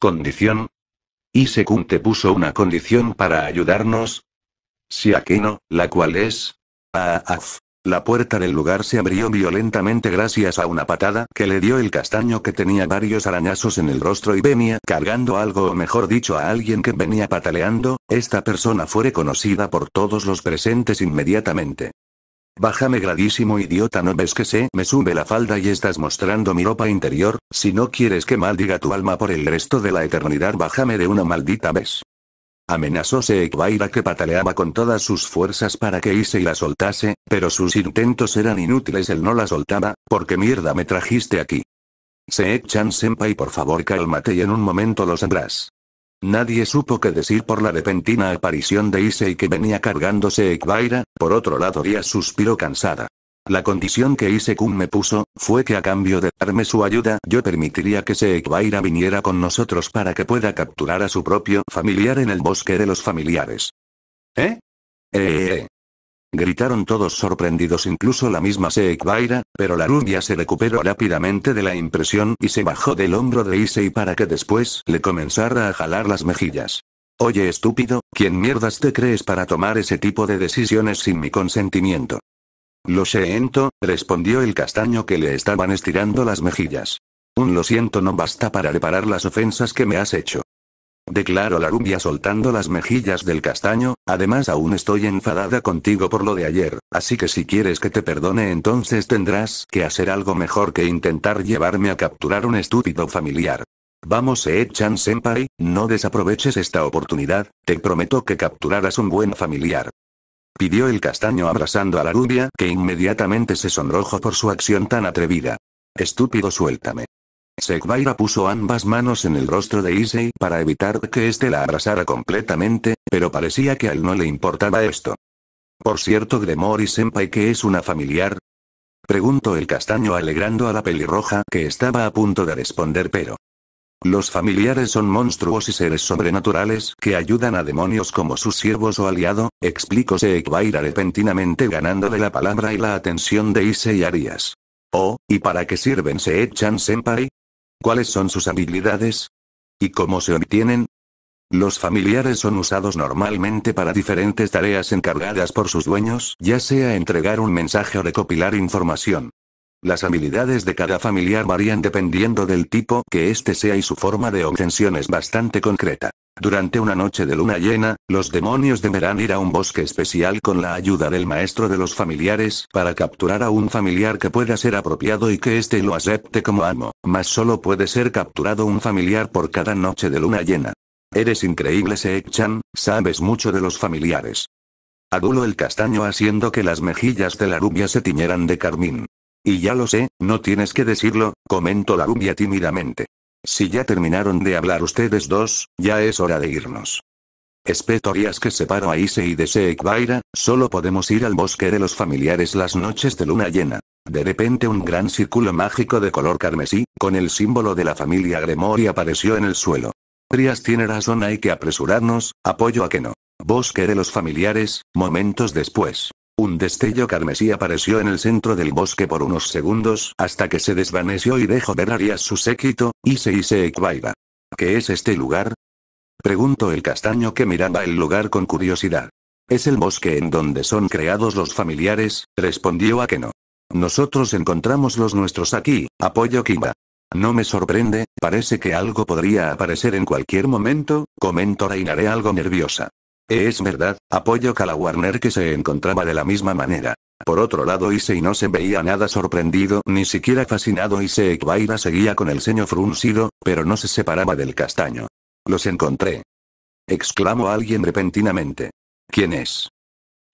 ¿Condición? ¿Isekun te puso una condición para ayudarnos? Si aquí no, la cual es... Ah, ah la puerta del lugar se abrió violentamente gracias a una patada que le dio el castaño que tenía varios arañazos en el rostro y venía cargando algo o mejor dicho a alguien que venía pataleando, esta persona fue reconocida por todos los presentes inmediatamente. Bájame gradísimo idiota no ves que se me sube la falda y estás mostrando mi ropa interior, si no quieres que maldiga tu alma por el resto de la eternidad bájame de una maldita vez. Amenazó Seikvaira que pataleaba con todas sus fuerzas para que Ise la soltase, pero sus intentos eran inútiles él no la soltaba, porque mierda me trajiste aquí. Seek-chan senpai por favor cálmate y en un momento lo sabrás. Nadie supo qué decir por la repentina aparición de Isei que venía cargándose Ekvaira, por otro lado Ria suspiró cansada. La condición que Isekun me puso, fue que a cambio de darme su ayuda, yo permitiría que Seikvaira viniera con nosotros para que pueda capturar a su propio familiar en el bosque de los familiares. ¿Eh? Eh, eh, eh. Gritaron todos sorprendidos, incluso la misma Seikvaira. pero la rubia se recuperó rápidamente de la impresión y se bajó del hombro de y para que después le comenzara a jalar las mejillas. Oye estúpido, ¿quién mierdas te crees para tomar ese tipo de decisiones sin mi consentimiento? Lo siento, respondió el castaño que le estaban estirando las mejillas. Un lo siento no basta para reparar las ofensas que me has hecho. Declaró la rubia soltando las mejillas del castaño, además aún estoy enfadada contigo por lo de ayer, así que si quieres que te perdone entonces tendrás que hacer algo mejor que intentar llevarme a capturar un estúpido familiar. Vamos Chan Senpai, no desaproveches esta oportunidad, te prometo que capturarás un buen familiar pidió el castaño abrazando a la rubia, que inmediatamente se sonrojó por su acción tan atrevida. Estúpido, suéltame. Segvaira puso ambas manos en el rostro de Issei para evitar que éste la abrazara completamente, pero parecía que a él no le importaba esto. Por cierto, Gremori Senpai que es una familiar. Preguntó el castaño alegrando a la pelirroja que estaba a punto de responder pero los familiares son monstruos y seres sobrenaturales que ayudan a demonios como sus siervos o aliado, explicó Vaira repentinamente ganando de la palabra y la atención de Ise y Arias. Oh, ¿y para qué sirven se echan senpai? ¿Cuáles son sus habilidades? ¿Y cómo se obtienen? Los familiares son usados normalmente para diferentes tareas encargadas por sus dueños, ya sea entregar un mensaje o recopilar información. Las habilidades de cada familiar varían dependiendo del tipo que éste sea y su forma de obtención es bastante concreta. Durante una noche de luna llena, los demonios deberán ir a un bosque especial con la ayuda del maestro de los familiares para capturar a un familiar que pueda ser apropiado y que éste lo acepte como amo, mas solo puede ser capturado un familiar por cada noche de luna llena. Eres increíble seek sabes mucho de los familiares. Adulo el castaño haciendo que las mejillas de la rubia se tiñeran de carmín. Y ya lo sé, no tienes que decirlo, comentó la rubia tímidamente. Si ya terminaron de hablar ustedes dos, ya es hora de irnos. Espetorías que separo a Ise y de Seikvaira. solo podemos ir al bosque de los familiares las noches de luna llena. De repente un gran círculo mágico de color carmesí, con el símbolo de la familia Gremori apareció en el suelo. Trias tiene razón hay que apresurarnos, apoyo a que no. Bosque de los familiares, momentos después. Un destello carmesí apareció en el centro del bosque por unos segundos hasta que se desvaneció y dejó ver Arias su séquito, se Ise Ekbaiba. ¿Qué es este lugar? Preguntó el castaño que miraba el lugar con curiosidad. Es el bosque en donde son creados los familiares, respondió no. Nosotros encontramos los nuestros aquí, apoyo Kimba. No me sorprende, parece que algo podría aparecer en cualquier momento, comentó Reinaré algo nerviosa. Es verdad, apoyo Kalawarner Warner que se encontraba de la misma manera. Por otro lado y no se veía nada sorprendido, ni siquiera fascinado y Ekbaira seguía con el ceño fruncido, pero no se separaba del castaño. Los encontré. Exclamó alguien repentinamente. ¿Quién es?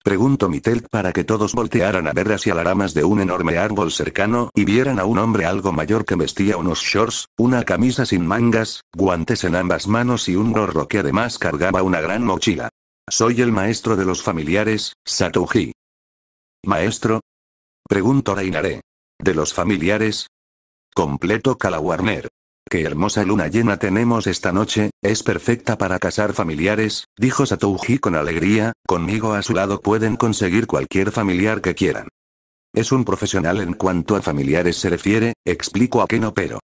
Preguntó Mitel para que todos voltearan a ver hacia las ramas de un enorme árbol cercano y vieran a un hombre algo mayor que vestía unos shorts, una camisa sin mangas, guantes en ambas manos y un gorro que además cargaba una gran mochila. Soy el maestro de los familiares, Satouji. ¿Maestro? Pregunto Reinaré. ¿De los familiares? Completo Kalawarner. Qué hermosa luna llena tenemos esta noche, es perfecta para casar familiares, dijo Satouji con alegría, conmigo a su lado pueden conseguir cualquier familiar que quieran. Es un profesional en cuanto a familiares se refiere, explico a qué no pero.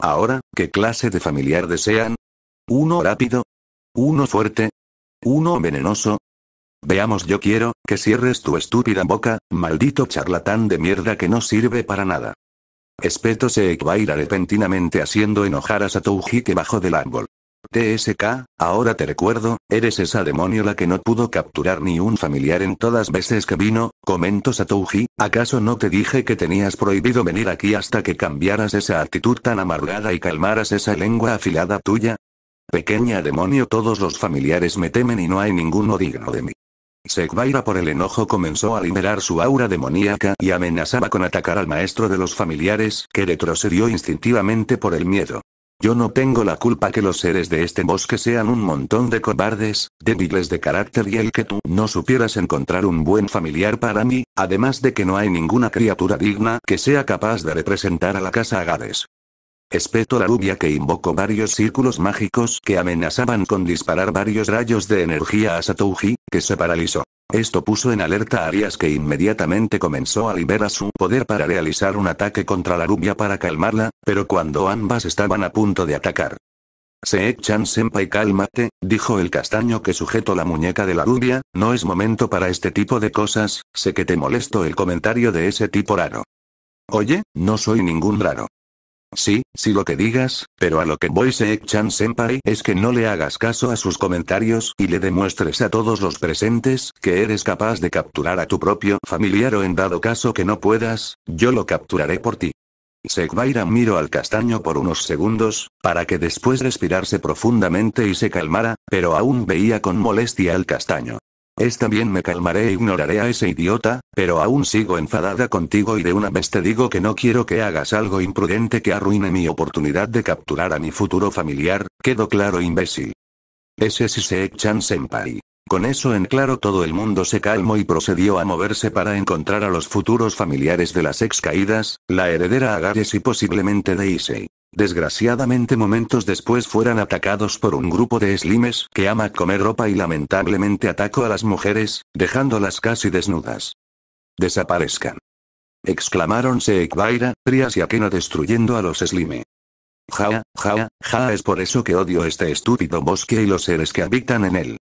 Ahora, ¿qué clase de familiar desean? ¿Uno rápido? ¿Uno fuerte? ¿Uno venenoso? Veamos, yo quiero que cierres tu estúpida boca, maldito charlatán de mierda que no sirve para nada. Espeto se ir repentinamente haciendo enojar a Satouji que bajó del árbol. TSK, ahora te recuerdo, eres esa demonio la que no pudo capturar ni un familiar en todas veces que vino, comentó Satouji, ¿acaso no te dije que tenías prohibido venir aquí hasta que cambiaras esa actitud tan amargada y calmaras esa lengua afilada tuya? Pequeña demonio, todos los familiares me temen y no hay ninguno digno de mí. Sekvaira por el enojo comenzó a liberar su aura demoníaca y amenazaba con atacar al maestro de los familiares, que retrocedió instintivamente por el miedo. Yo no tengo la culpa que los seres de este bosque sean un montón de cobardes, débiles de carácter y el que tú no supieras encontrar un buen familiar para mí, además de que no hay ninguna criatura digna que sea capaz de representar a la casa Agades. Espeto la rubia que invocó varios círculos mágicos que amenazaban con disparar varios rayos de energía a Satouji, que se paralizó. Esto puso en alerta a Arias que inmediatamente comenzó a liberar su poder para realizar un ataque contra la rubia para calmarla, pero cuando ambas estaban a punto de atacar. echan chan senpai cálmate, dijo el castaño que sujetó la muñeca de la rubia, no es momento para este tipo de cosas, sé que te molesto el comentario de ese tipo raro. Oye, no soy ningún raro. Sí, sí lo que digas, pero a lo que voy Seek-chan senpai es que no le hagas caso a sus comentarios y le demuestres a todos los presentes que eres capaz de capturar a tu propio familiar o en dado caso que no puedas, yo lo capturaré por ti. Sekbaira miró al castaño por unos segundos, para que después respirarse profundamente y se calmara, pero aún veía con molestia al castaño. Esta bien me calmaré e ignoraré a ese idiota, pero aún sigo enfadada contigo y de una vez te digo que no quiero que hagas algo imprudente que arruine mi oportunidad de capturar a mi futuro familiar, quedó claro imbécil. Ese Issei chan senpai. Con eso en claro todo el mundo se calmó y procedió a moverse para encontrar a los futuros familiares de las ex caídas, la heredera Agares y posiblemente de Issei. Desgraciadamente momentos después fueron atacados por un grupo de slimes que ama comer ropa y lamentablemente atacó a las mujeres, dejándolas casi desnudas. Desaparezcan. Exclamaron Seekvaira, Trias y Akeno destruyendo a los slime. Ja, ja, ja, es por eso que odio este estúpido bosque y los seres que habitan en él.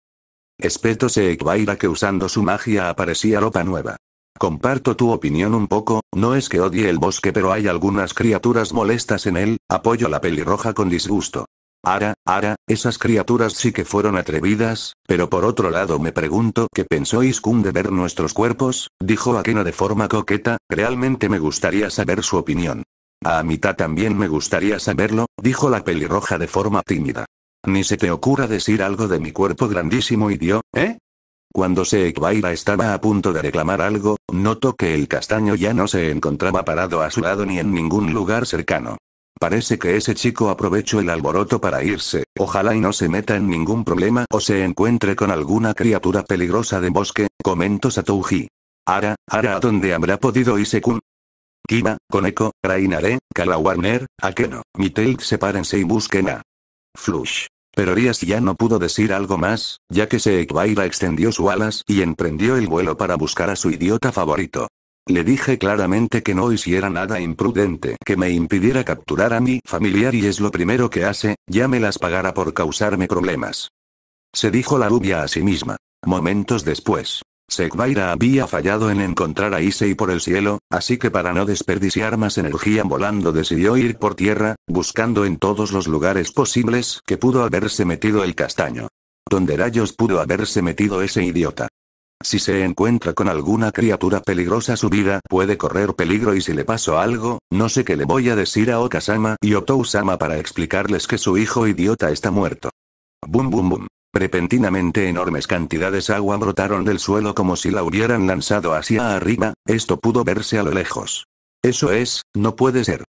Espeto Seikvaira que usando su magia aparecía ropa nueva. Comparto tu opinión un poco, no es que odie el bosque pero hay algunas criaturas molestas en él, apoyo la pelirroja con disgusto. Ara, ara, esas criaturas sí que fueron atrevidas, pero por otro lado me pregunto qué pensó Iskun de ver nuestros cuerpos, dijo Akena de forma coqueta, realmente me gustaría saber su opinión. A mitad también me gustaría saberlo, dijo la pelirroja de forma tímida. Ni se te ocurra decir algo de mi cuerpo grandísimo y dio, ¿eh? Cuando Seekbaira estaba a punto de reclamar algo, notó que el castaño ya no se encontraba parado a su lado ni en ningún lugar cercano. Parece que ese chico aprovechó el alboroto para irse, ojalá y no se meta en ningún problema o se encuentre con alguna criatura peligrosa de bosque, comentó Satouji. Ara, Ara, ¿a dónde habrá podido irse Kun? Kiba, Koneko, Rainare, Kala Warner, Akeno, Mitel, sepárense y busquen a Flush. Pero Rías ya no pudo decir algo más, ya que Seekbaira extendió sus alas y emprendió el vuelo para buscar a su idiota favorito. Le dije claramente que no hiciera nada imprudente que me impidiera capturar a mi familiar y es lo primero que hace, ya me las pagará por causarme problemas. Se dijo la rubia a sí misma. Momentos después. Segvaira había fallado en encontrar a Issei por el cielo, así que para no desperdiciar más energía volando decidió ir por tierra, buscando en todos los lugares posibles que pudo haberse metido el castaño. Donde rayos pudo haberse metido ese idiota? Si se encuentra con alguna criatura peligrosa su vida puede correr peligro y si le pasó algo, no sé qué le voy a decir a Okasama y Otousama para explicarles que su hijo idiota está muerto. Bum bum bum. Repentinamente enormes cantidades de agua brotaron del suelo como si la hubieran lanzado hacia arriba, esto pudo verse a lo lejos. Eso es, no puede ser.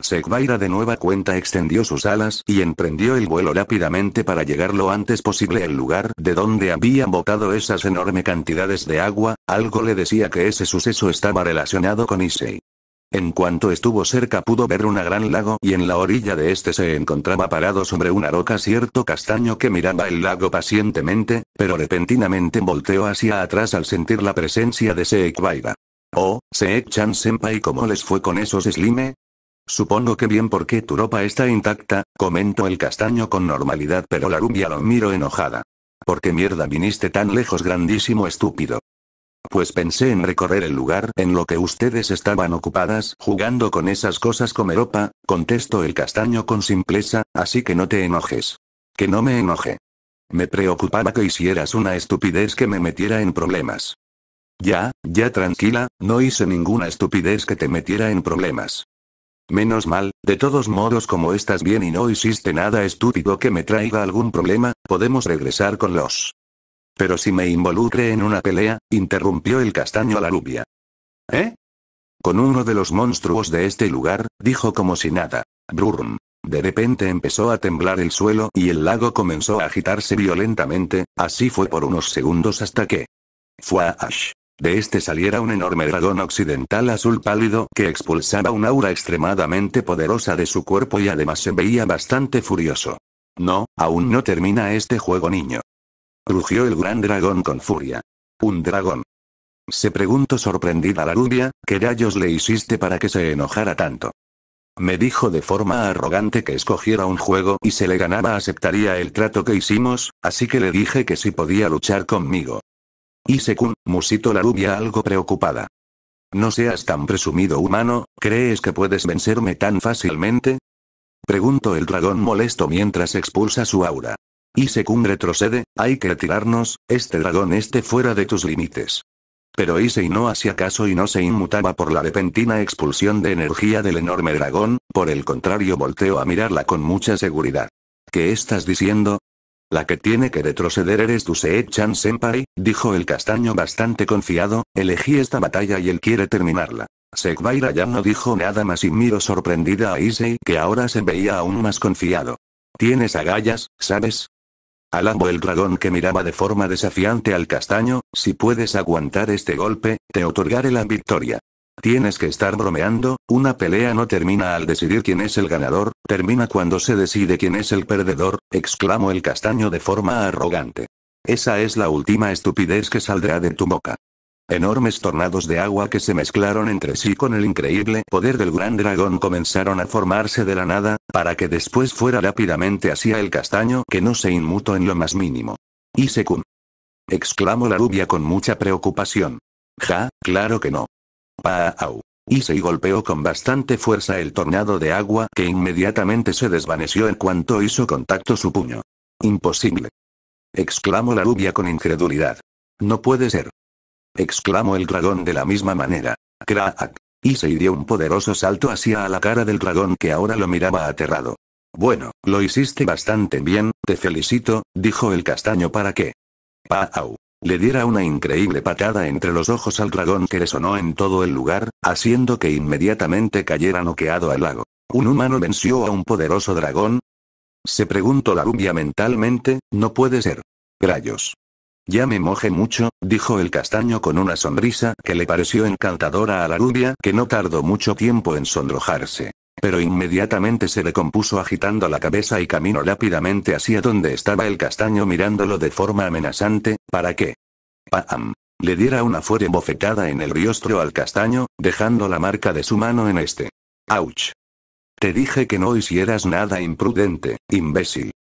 Segvaira de nueva cuenta extendió sus alas y emprendió el vuelo rápidamente para llegar lo antes posible al lugar de donde habían botado esas enormes cantidades de agua, algo le decía que ese suceso estaba relacionado con Issei. En cuanto estuvo cerca pudo ver un gran lago y en la orilla de este se encontraba parado sobre una roca cierto castaño que miraba el lago pacientemente, pero repentinamente volteó hacia atrás al sentir la presencia de Seek vaiba. Oh, Seek Chan Senpai, ¿cómo les fue con esos slime? Supongo que bien porque tu ropa está intacta, comentó el castaño con normalidad, pero la rubia lo miro enojada. ¿Por qué mierda viniste tan lejos, grandísimo estúpido? Pues pensé en recorrer el lugar en lo que ustedes estaban ocupadas jugando con esas cosas ropa, contestó el castaño con simpleza, así que no te enojes. Que no me enoje. Me preocupaba que hicieras una estupidez que me metiera en problemas. Ya, ya tranquila, no hice ninguna estupidez que te metiera en problemas. Menos mal, de todos modos como estás bien y no hiciste nada estúpido que me traiga algún problema, podemos regresar con los pero si me involucre en una pelea, interrumpió el castaño a la rubia. ¿Eh? Con uno de los monstruos de este lugar, dijo como si nada. Brun. De repente empezó a temblar el suelo y el lago comenzó a agitarse violentamente, así fue por unos segundos hasta que... Fuash. De este saliera un enorme dragón occidental azul pálido que expulsaba un aura extremadamente poderosa de su cuerpo y además se veía bastante furioso. No, aún no termina este juego niño. Rugió el gran dragón con furia. Un dragón. Se preguntó sorprendida la rubia, ¿qué rayos le hiciste para que se enojara tanto? Me dijo de forma arrogante que escogiera un juego y se le ganaba aceptaría el trato que hicimos, así que le dije que si podía luchar conmigo. Y secun musito la rubia algo preocupada. No seas tan presumido humano, ¿crees que puedes vencerme tan fácilmente? Preguntó el dragón molesto mientras expulsa su aura. Y Sekun retrocede, hay que retirarnos, este dragón esté fuera de tus límites. Pero Isei no hacía caso y no se inmutaba por la repentina expulsión de energía del enorme dragón, por el contrario volteó a mirarla con mucha seguridad. ¿Qué estás diciendo? La que tiene que retroceder eres tu chan Senpai, dijo el castaño bastante confiado, elegí esta batalla y él quiere terminarla. Sekbaira ya no dijo nada más y miró sorprendida a Isei que ahora se veía aún más confiado. Tienes agallas, ¿sabes? Alabo el dragón que miraba de forma desafiante al castaño, si puedes aguantar este golpe, te otorgaré la victoria. Tienes que estar bromeando, una pelea no termina al decidir quién es el ganador, termina cuando se decide quién es el perdedor, exclamó el castaño de forma arrogante. Esa es la última estupidez que saldrá de tu boca. Enormes tornados de agua que se mezclaron entre sí con el increíble poder del gran dragón comenzaron a formarse de la nada, para que después fuera rápidamente hacia el castaño que no se inmutó en lo más mínimo. ¿Y kun exclamó la rubia con mucha preocupación. Ja, claro que no. Paau. y golpeó con bastante fuerza el tornado de agua que inmediatamente se desvaneció en cuanto hizo contacto su puño. Imposible. exclamó la rubia con incredulidad. No puede ser exclamó el dragón de la misma manera. Crack. Y se hirió un poderoso salto hacia la cara del dragón que ahora lo miraba aterrado. Bueno, lo hiciste bastante bien, te felicito, dijo el castaño para que. Pau. Le diera una increíble patada entre los ojos al dragón que resonó en todo el lugar, haciendo que inmediatamente cayera noqueado al lago. ¿Un humano venció a un poderoso dragón? Se preguntó la rubia mentalmente, no puede ser. Rayos. Ya me moje mucho, dijo el castaño con una sonrisa que le pareció encantadora a la rubia que no tardó mucho tiempo en sonrojarse. Pero inmediatamente se decompuso agitando la cabeza y caminó rápidamente hacia donde estaba el castaño mirándolo de forma amenazante, para que... ¡Pam! Le diera una fuerte bofetada en el riostro al castaño, dejando la marca de su mano en este. ¡Auch! Te dije que no hicieras nada imprudente, imbécil.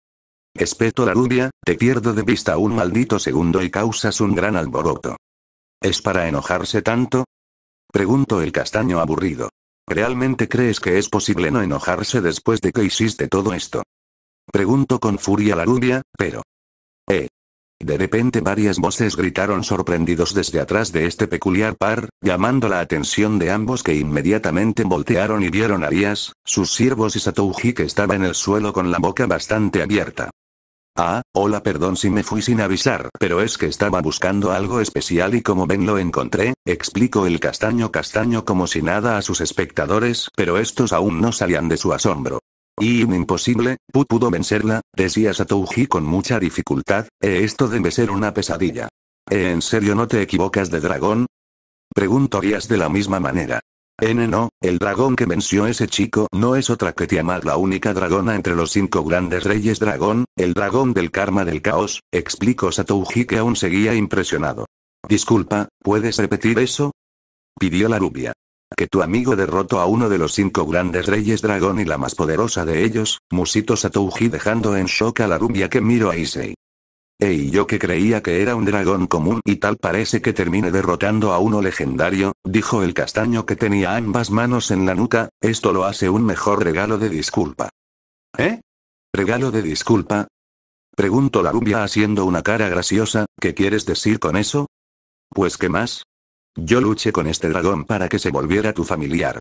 Espeto la rubia, te pierdo de vista un maldito segundo y causas un gran alboroto. ¿Es para enojarse tanto? Preguntó el castaño aburrido. ¿Realmente crees que es posible no enojarse después de que hiciste todo esto? Preguntó con furia la rubia, pero... Eh. De repente varias voces gritaron sorprendidos desde atrás de este peculiar par, llamando la atención de ambos que inmediatamente voltearon y vieron a Arias, sus siervos y Satouji que estaba en el suelo con la boca bastante abierta. Ah, hola perdón si me fui sin avisar, pero es que estaba buscando algo especial y como ven lo encontré, explico el castaño castaño como si nada a sus espectadores, pero estos aún no salían de su asombro. Y imposible, pudo vencerla, decía Satouji con mucha dificultad, eh, esto debe ser una pesadilla. Eh, ¿En serio no te equivocas de dragón? Preguntó Rías de la misma manera. N no, el dragón que venció ese chico no es otra que Tiamat la única dragona entre los cinco grandes reyes dragón, el dragón del karma del caos, explicó Satouji que aún seguía impresionado. Disculpa, ¿puedes repetir eso? Pidió la rubia. Que tu amigo derrotó a uno de los cinco grandes reyes dragón y la más poderosa de ellos, Musito Satouji dejando en shock a la rubia que miró a Issei. Ey, yo que creía que era un dragón común y tal parece que termine derrotando a uno legendario, dijo el castaño que tenía ambas manos en la nuca, esto lo hace un mejor regalo de disculpa. ¿Eh? ¿Regalo de disculpa? Preguntó la rubia haciendo una cara graciosa, ¿qué quieres decir con eso? Pues qué más. Yo luché con este dragón para que se volviera tu familiar.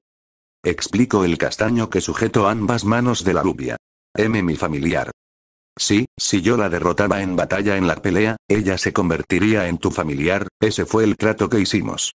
Explicó el castaño que sujetó ambas manos de la rubia. M mi familiar. Sí, si yo la derrotaba en batalla en la pelea, ella se convertiría en tu familiar, ese fue el trato que hicimos.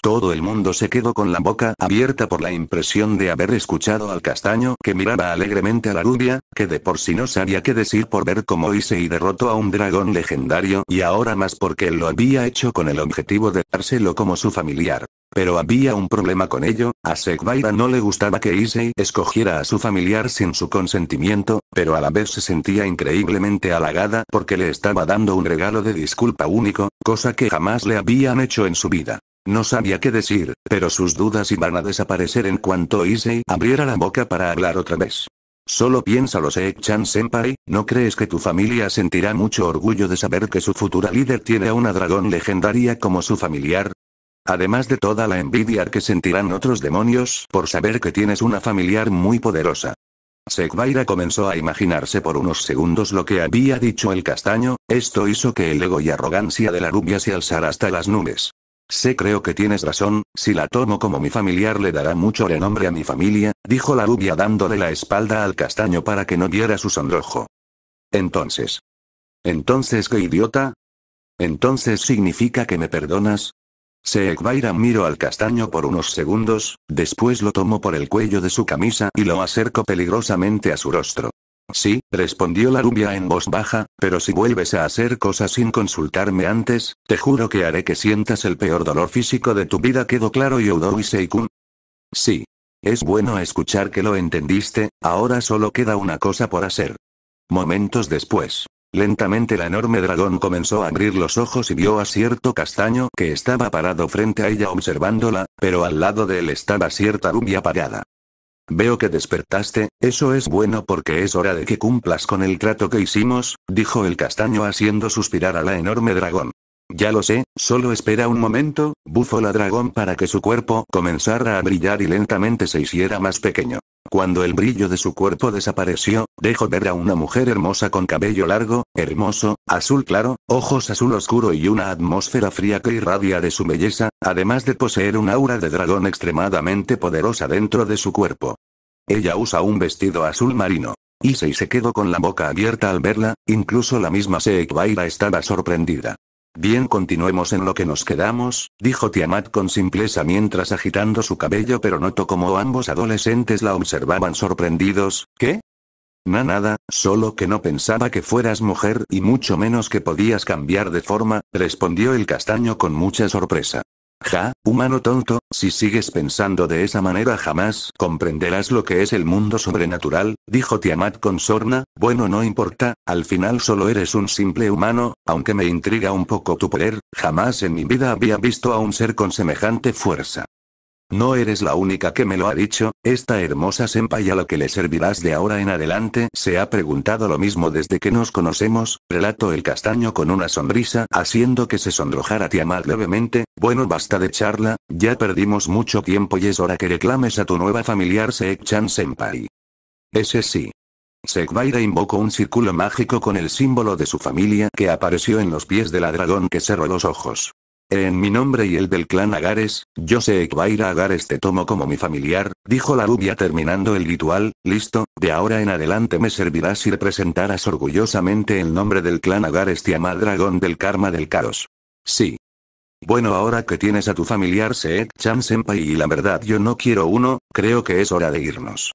Todo el mundo se quedó con la boca abierta por la impresión de haber escuchado al castaño que miraba alegremente a la rubia, que de por sí no sabía qué decir por ver cómo Issei derrotó a un dragón legendario y ahora más porque él lo había hecho con el objetivo de dárselo como su familiar. Pero había un problema con ello, a Sekbaira no le gustaba que Issei escogiera a su familiar sin su consentimiento, pero a la vez se sentía increíblemente halagada porque le estaba dando un regalo de disculpa único, cosa que jamás le habían hecho en su vida. No sabía qué decir, pero sus dudas iban a desaparecer en cuanto Issei abriera la boca para hablar otra vez. Solo piénsalo, Seek-chan senpai, ¿no crees que tu familia sentirá mucho orgullo de saber que su futura líder tiene a una dragón legendaria como su familiar? Además de toda la envidia que sentirán otros demonios por saber que tienes una familiar muy poderosa. Sekvaira comenzó a imaginarse por unos segundos lo que había dicho el castaño, esto hizo que el ego y arrogancia de la rubia se alzara hasta las nubes. Sé creo que tienes razón, si la tomo como mi familiar le dará mucho renombre a mi familia, dijo la rubia dándole la espalda al castaño para que no viera su sonrojo. Entonces. Entonces qué idiota. Entonces significa que me perdonas. Se miró al castaño por unos segundos, después lo tomó por el cuello de su camisa y lo acerco peligrosamente a su rostro. Sí, respondió la rubia en voz baja, pero si vuelves a hacer cosas sin consultarme antes, te juro que haré que sientas el peor dolor físico de tu vida. ¿Quedó claro Youdou y Seikun? Sí. Es bueno escuchar que lo entendiste, ahora solo queda una cosa por hacer. Momentos después, lentamente el enorme dragón comenzó a abrir los ojos y vio a cierto castaño que estaba parado frente a ella observándola, pero al lado de él estaba cierta rubia parada. Veo que despertaste, eso es bueno porque es hora de que cumplas con el trato que hicimos, dijo el castaño haciendo suspirar a la enorme dragón. Ya lo sé, solo espera un momento, bufó la dragón para que su cuerpo comenzara a brillar y lentamente se hiciera más pequeño. Cuando el brillo de su cuerpo desapareció, dejó ver a una mujer hermosa con cabello largo, hermoso, azul claro, ojos azul oscuro y una atmósfera fría que irradia de su belleza, además de poseer un aura de dragón extremadamente poderosa dentro de su cuerpo. Ella usa un vestido azul marino. y se quedó con la boca abierta al verla, incluso la misma Seikbaira estaba sorprendida. Bien, continuemos en lo que nos quedamos, dijo Tiamat con simpleza mientras agitando su cabello, pero notó como ambos adolescentes la observaban sorprendidos. ¿Qué? Na nada, solo que no pensaba que fueras mujer y mucho menos que podías cambiar de forma, respondió el castaño con mucha sorpresa. Ja, humano tonto, si sigues pensando de esa manera jamás comprenderás lo que es el mundo sobrenatural, dijo Tiamat con sorna, bueno no importa, al final solo eres un simple humano, aunque me intriga un poco tu poder, jamás en mi vida había visto a un ser con semejante fuerza. No eres la única que me lo ha dicho, esta hermosa senpai a lo que le servirás de ahora en adelante se ha preguntado lo mismo desde que nos conocemos, relato el castaño con una sonrisa haciendo que se sonrojara Tiamat levemente, bueno basta de charla, ya perdimos mucho tiempo y es hora que reclames a tu nueva familiar Seek-chan senpai. Ese sí. Sekvaira invocó un círculo mágico con el símbolo de su familia que apareció en los pies de la dragón que cerró los ojos. En mi nombre y el del clan Agares, yo ir a Agares te tomo como mi familiar, dijo la rubia terminando el ritual, listo, de ahora en adelante me servirás y representarás orgullosamente el nombre del clan Agares Tiamadragón Dragón del Karma del Caos. Sí. Bueno ahora que tienes a tu familiar Seek Chan Senpai y la verdad yo no quiero uno, creo que es hora de irnos.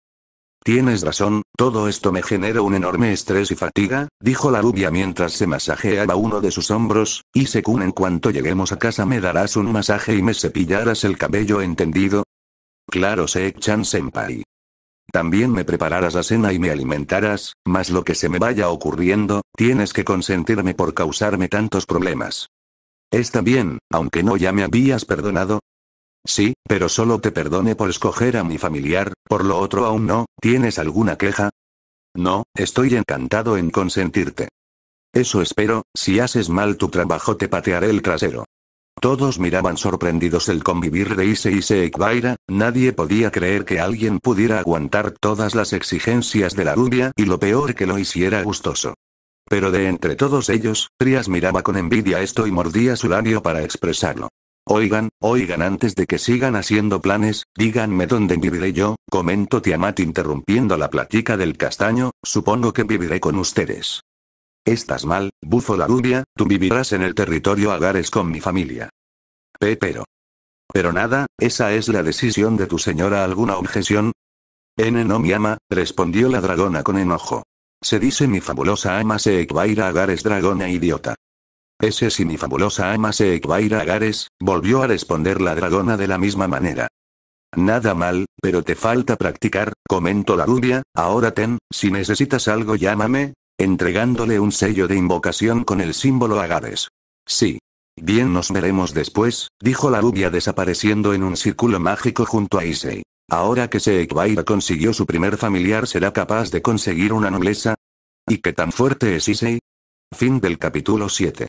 Tienes razón, todo esto me genera un enorme estrés y fatiga, dijo la rubia mientras se masajeaba uno de sus hombros, y según en cuanto lleguemos a casa me darás un masaje y me cepillarás el cabello, ¿entendido? Claro, sé chan senpai. También me prepararás la cena y me alimentarás, más lo que se me vaya ocurriendo, tienes que consentirme por causarme tantos problemas. Está bien, aunque no ya me habías perdonado, Sí, pero solo te perdone por escoger a mi familiar, por lo otro aún no, ¿tienes alguna queja? No, estoy encantado en consentirte. Eso espero, si haces mal tu trabajo te patearé el trasero. Todos miraban sorprendidos el convivir de Ise y Seekvaira, nadie podía creer que alguien pudiera aguantar todas las exigencias de la rubia y lo peor que lo hiciera gustoso. Pero de entre todos ellos, Trias miraba con envidia esto y mordía su labio para expresarlo. Oigan, oigan antes de que sigan haciendo planes, díganme dónde viviré yo, comentó Tiamat interrumpiendo la plática del castaño, supongo que viviré con ustedes. Estás mal, bufo la rubia, tú vivirás en el territorio Agares con mi familia. Pe pero. Pero nada, esa es la decisión de tu señora ¿alguna objeción? N no mi ama, respondió la dragona con enojo. Se dice mi fabulosa ama se a Agares dragona idiota. Ese si mi fabulosa ama se Agares, volvió a responder la dragona de la misma manera. Nada mal, pero te falta practicar, comentó la rubia, ahora ten, si necesitas algo llámame, entregándole un sello de invocación con el símbolo Agares. Sí. Bien nos veremos después, dijo la rubia desapareciendo en un círculo mágico junto a Issei. Ahora que Seikvaira consiguió su primer familiar será capaz de conseguir una nobleza. ¿Y qué tan fuerte es Issei? Fin del capítulo 7.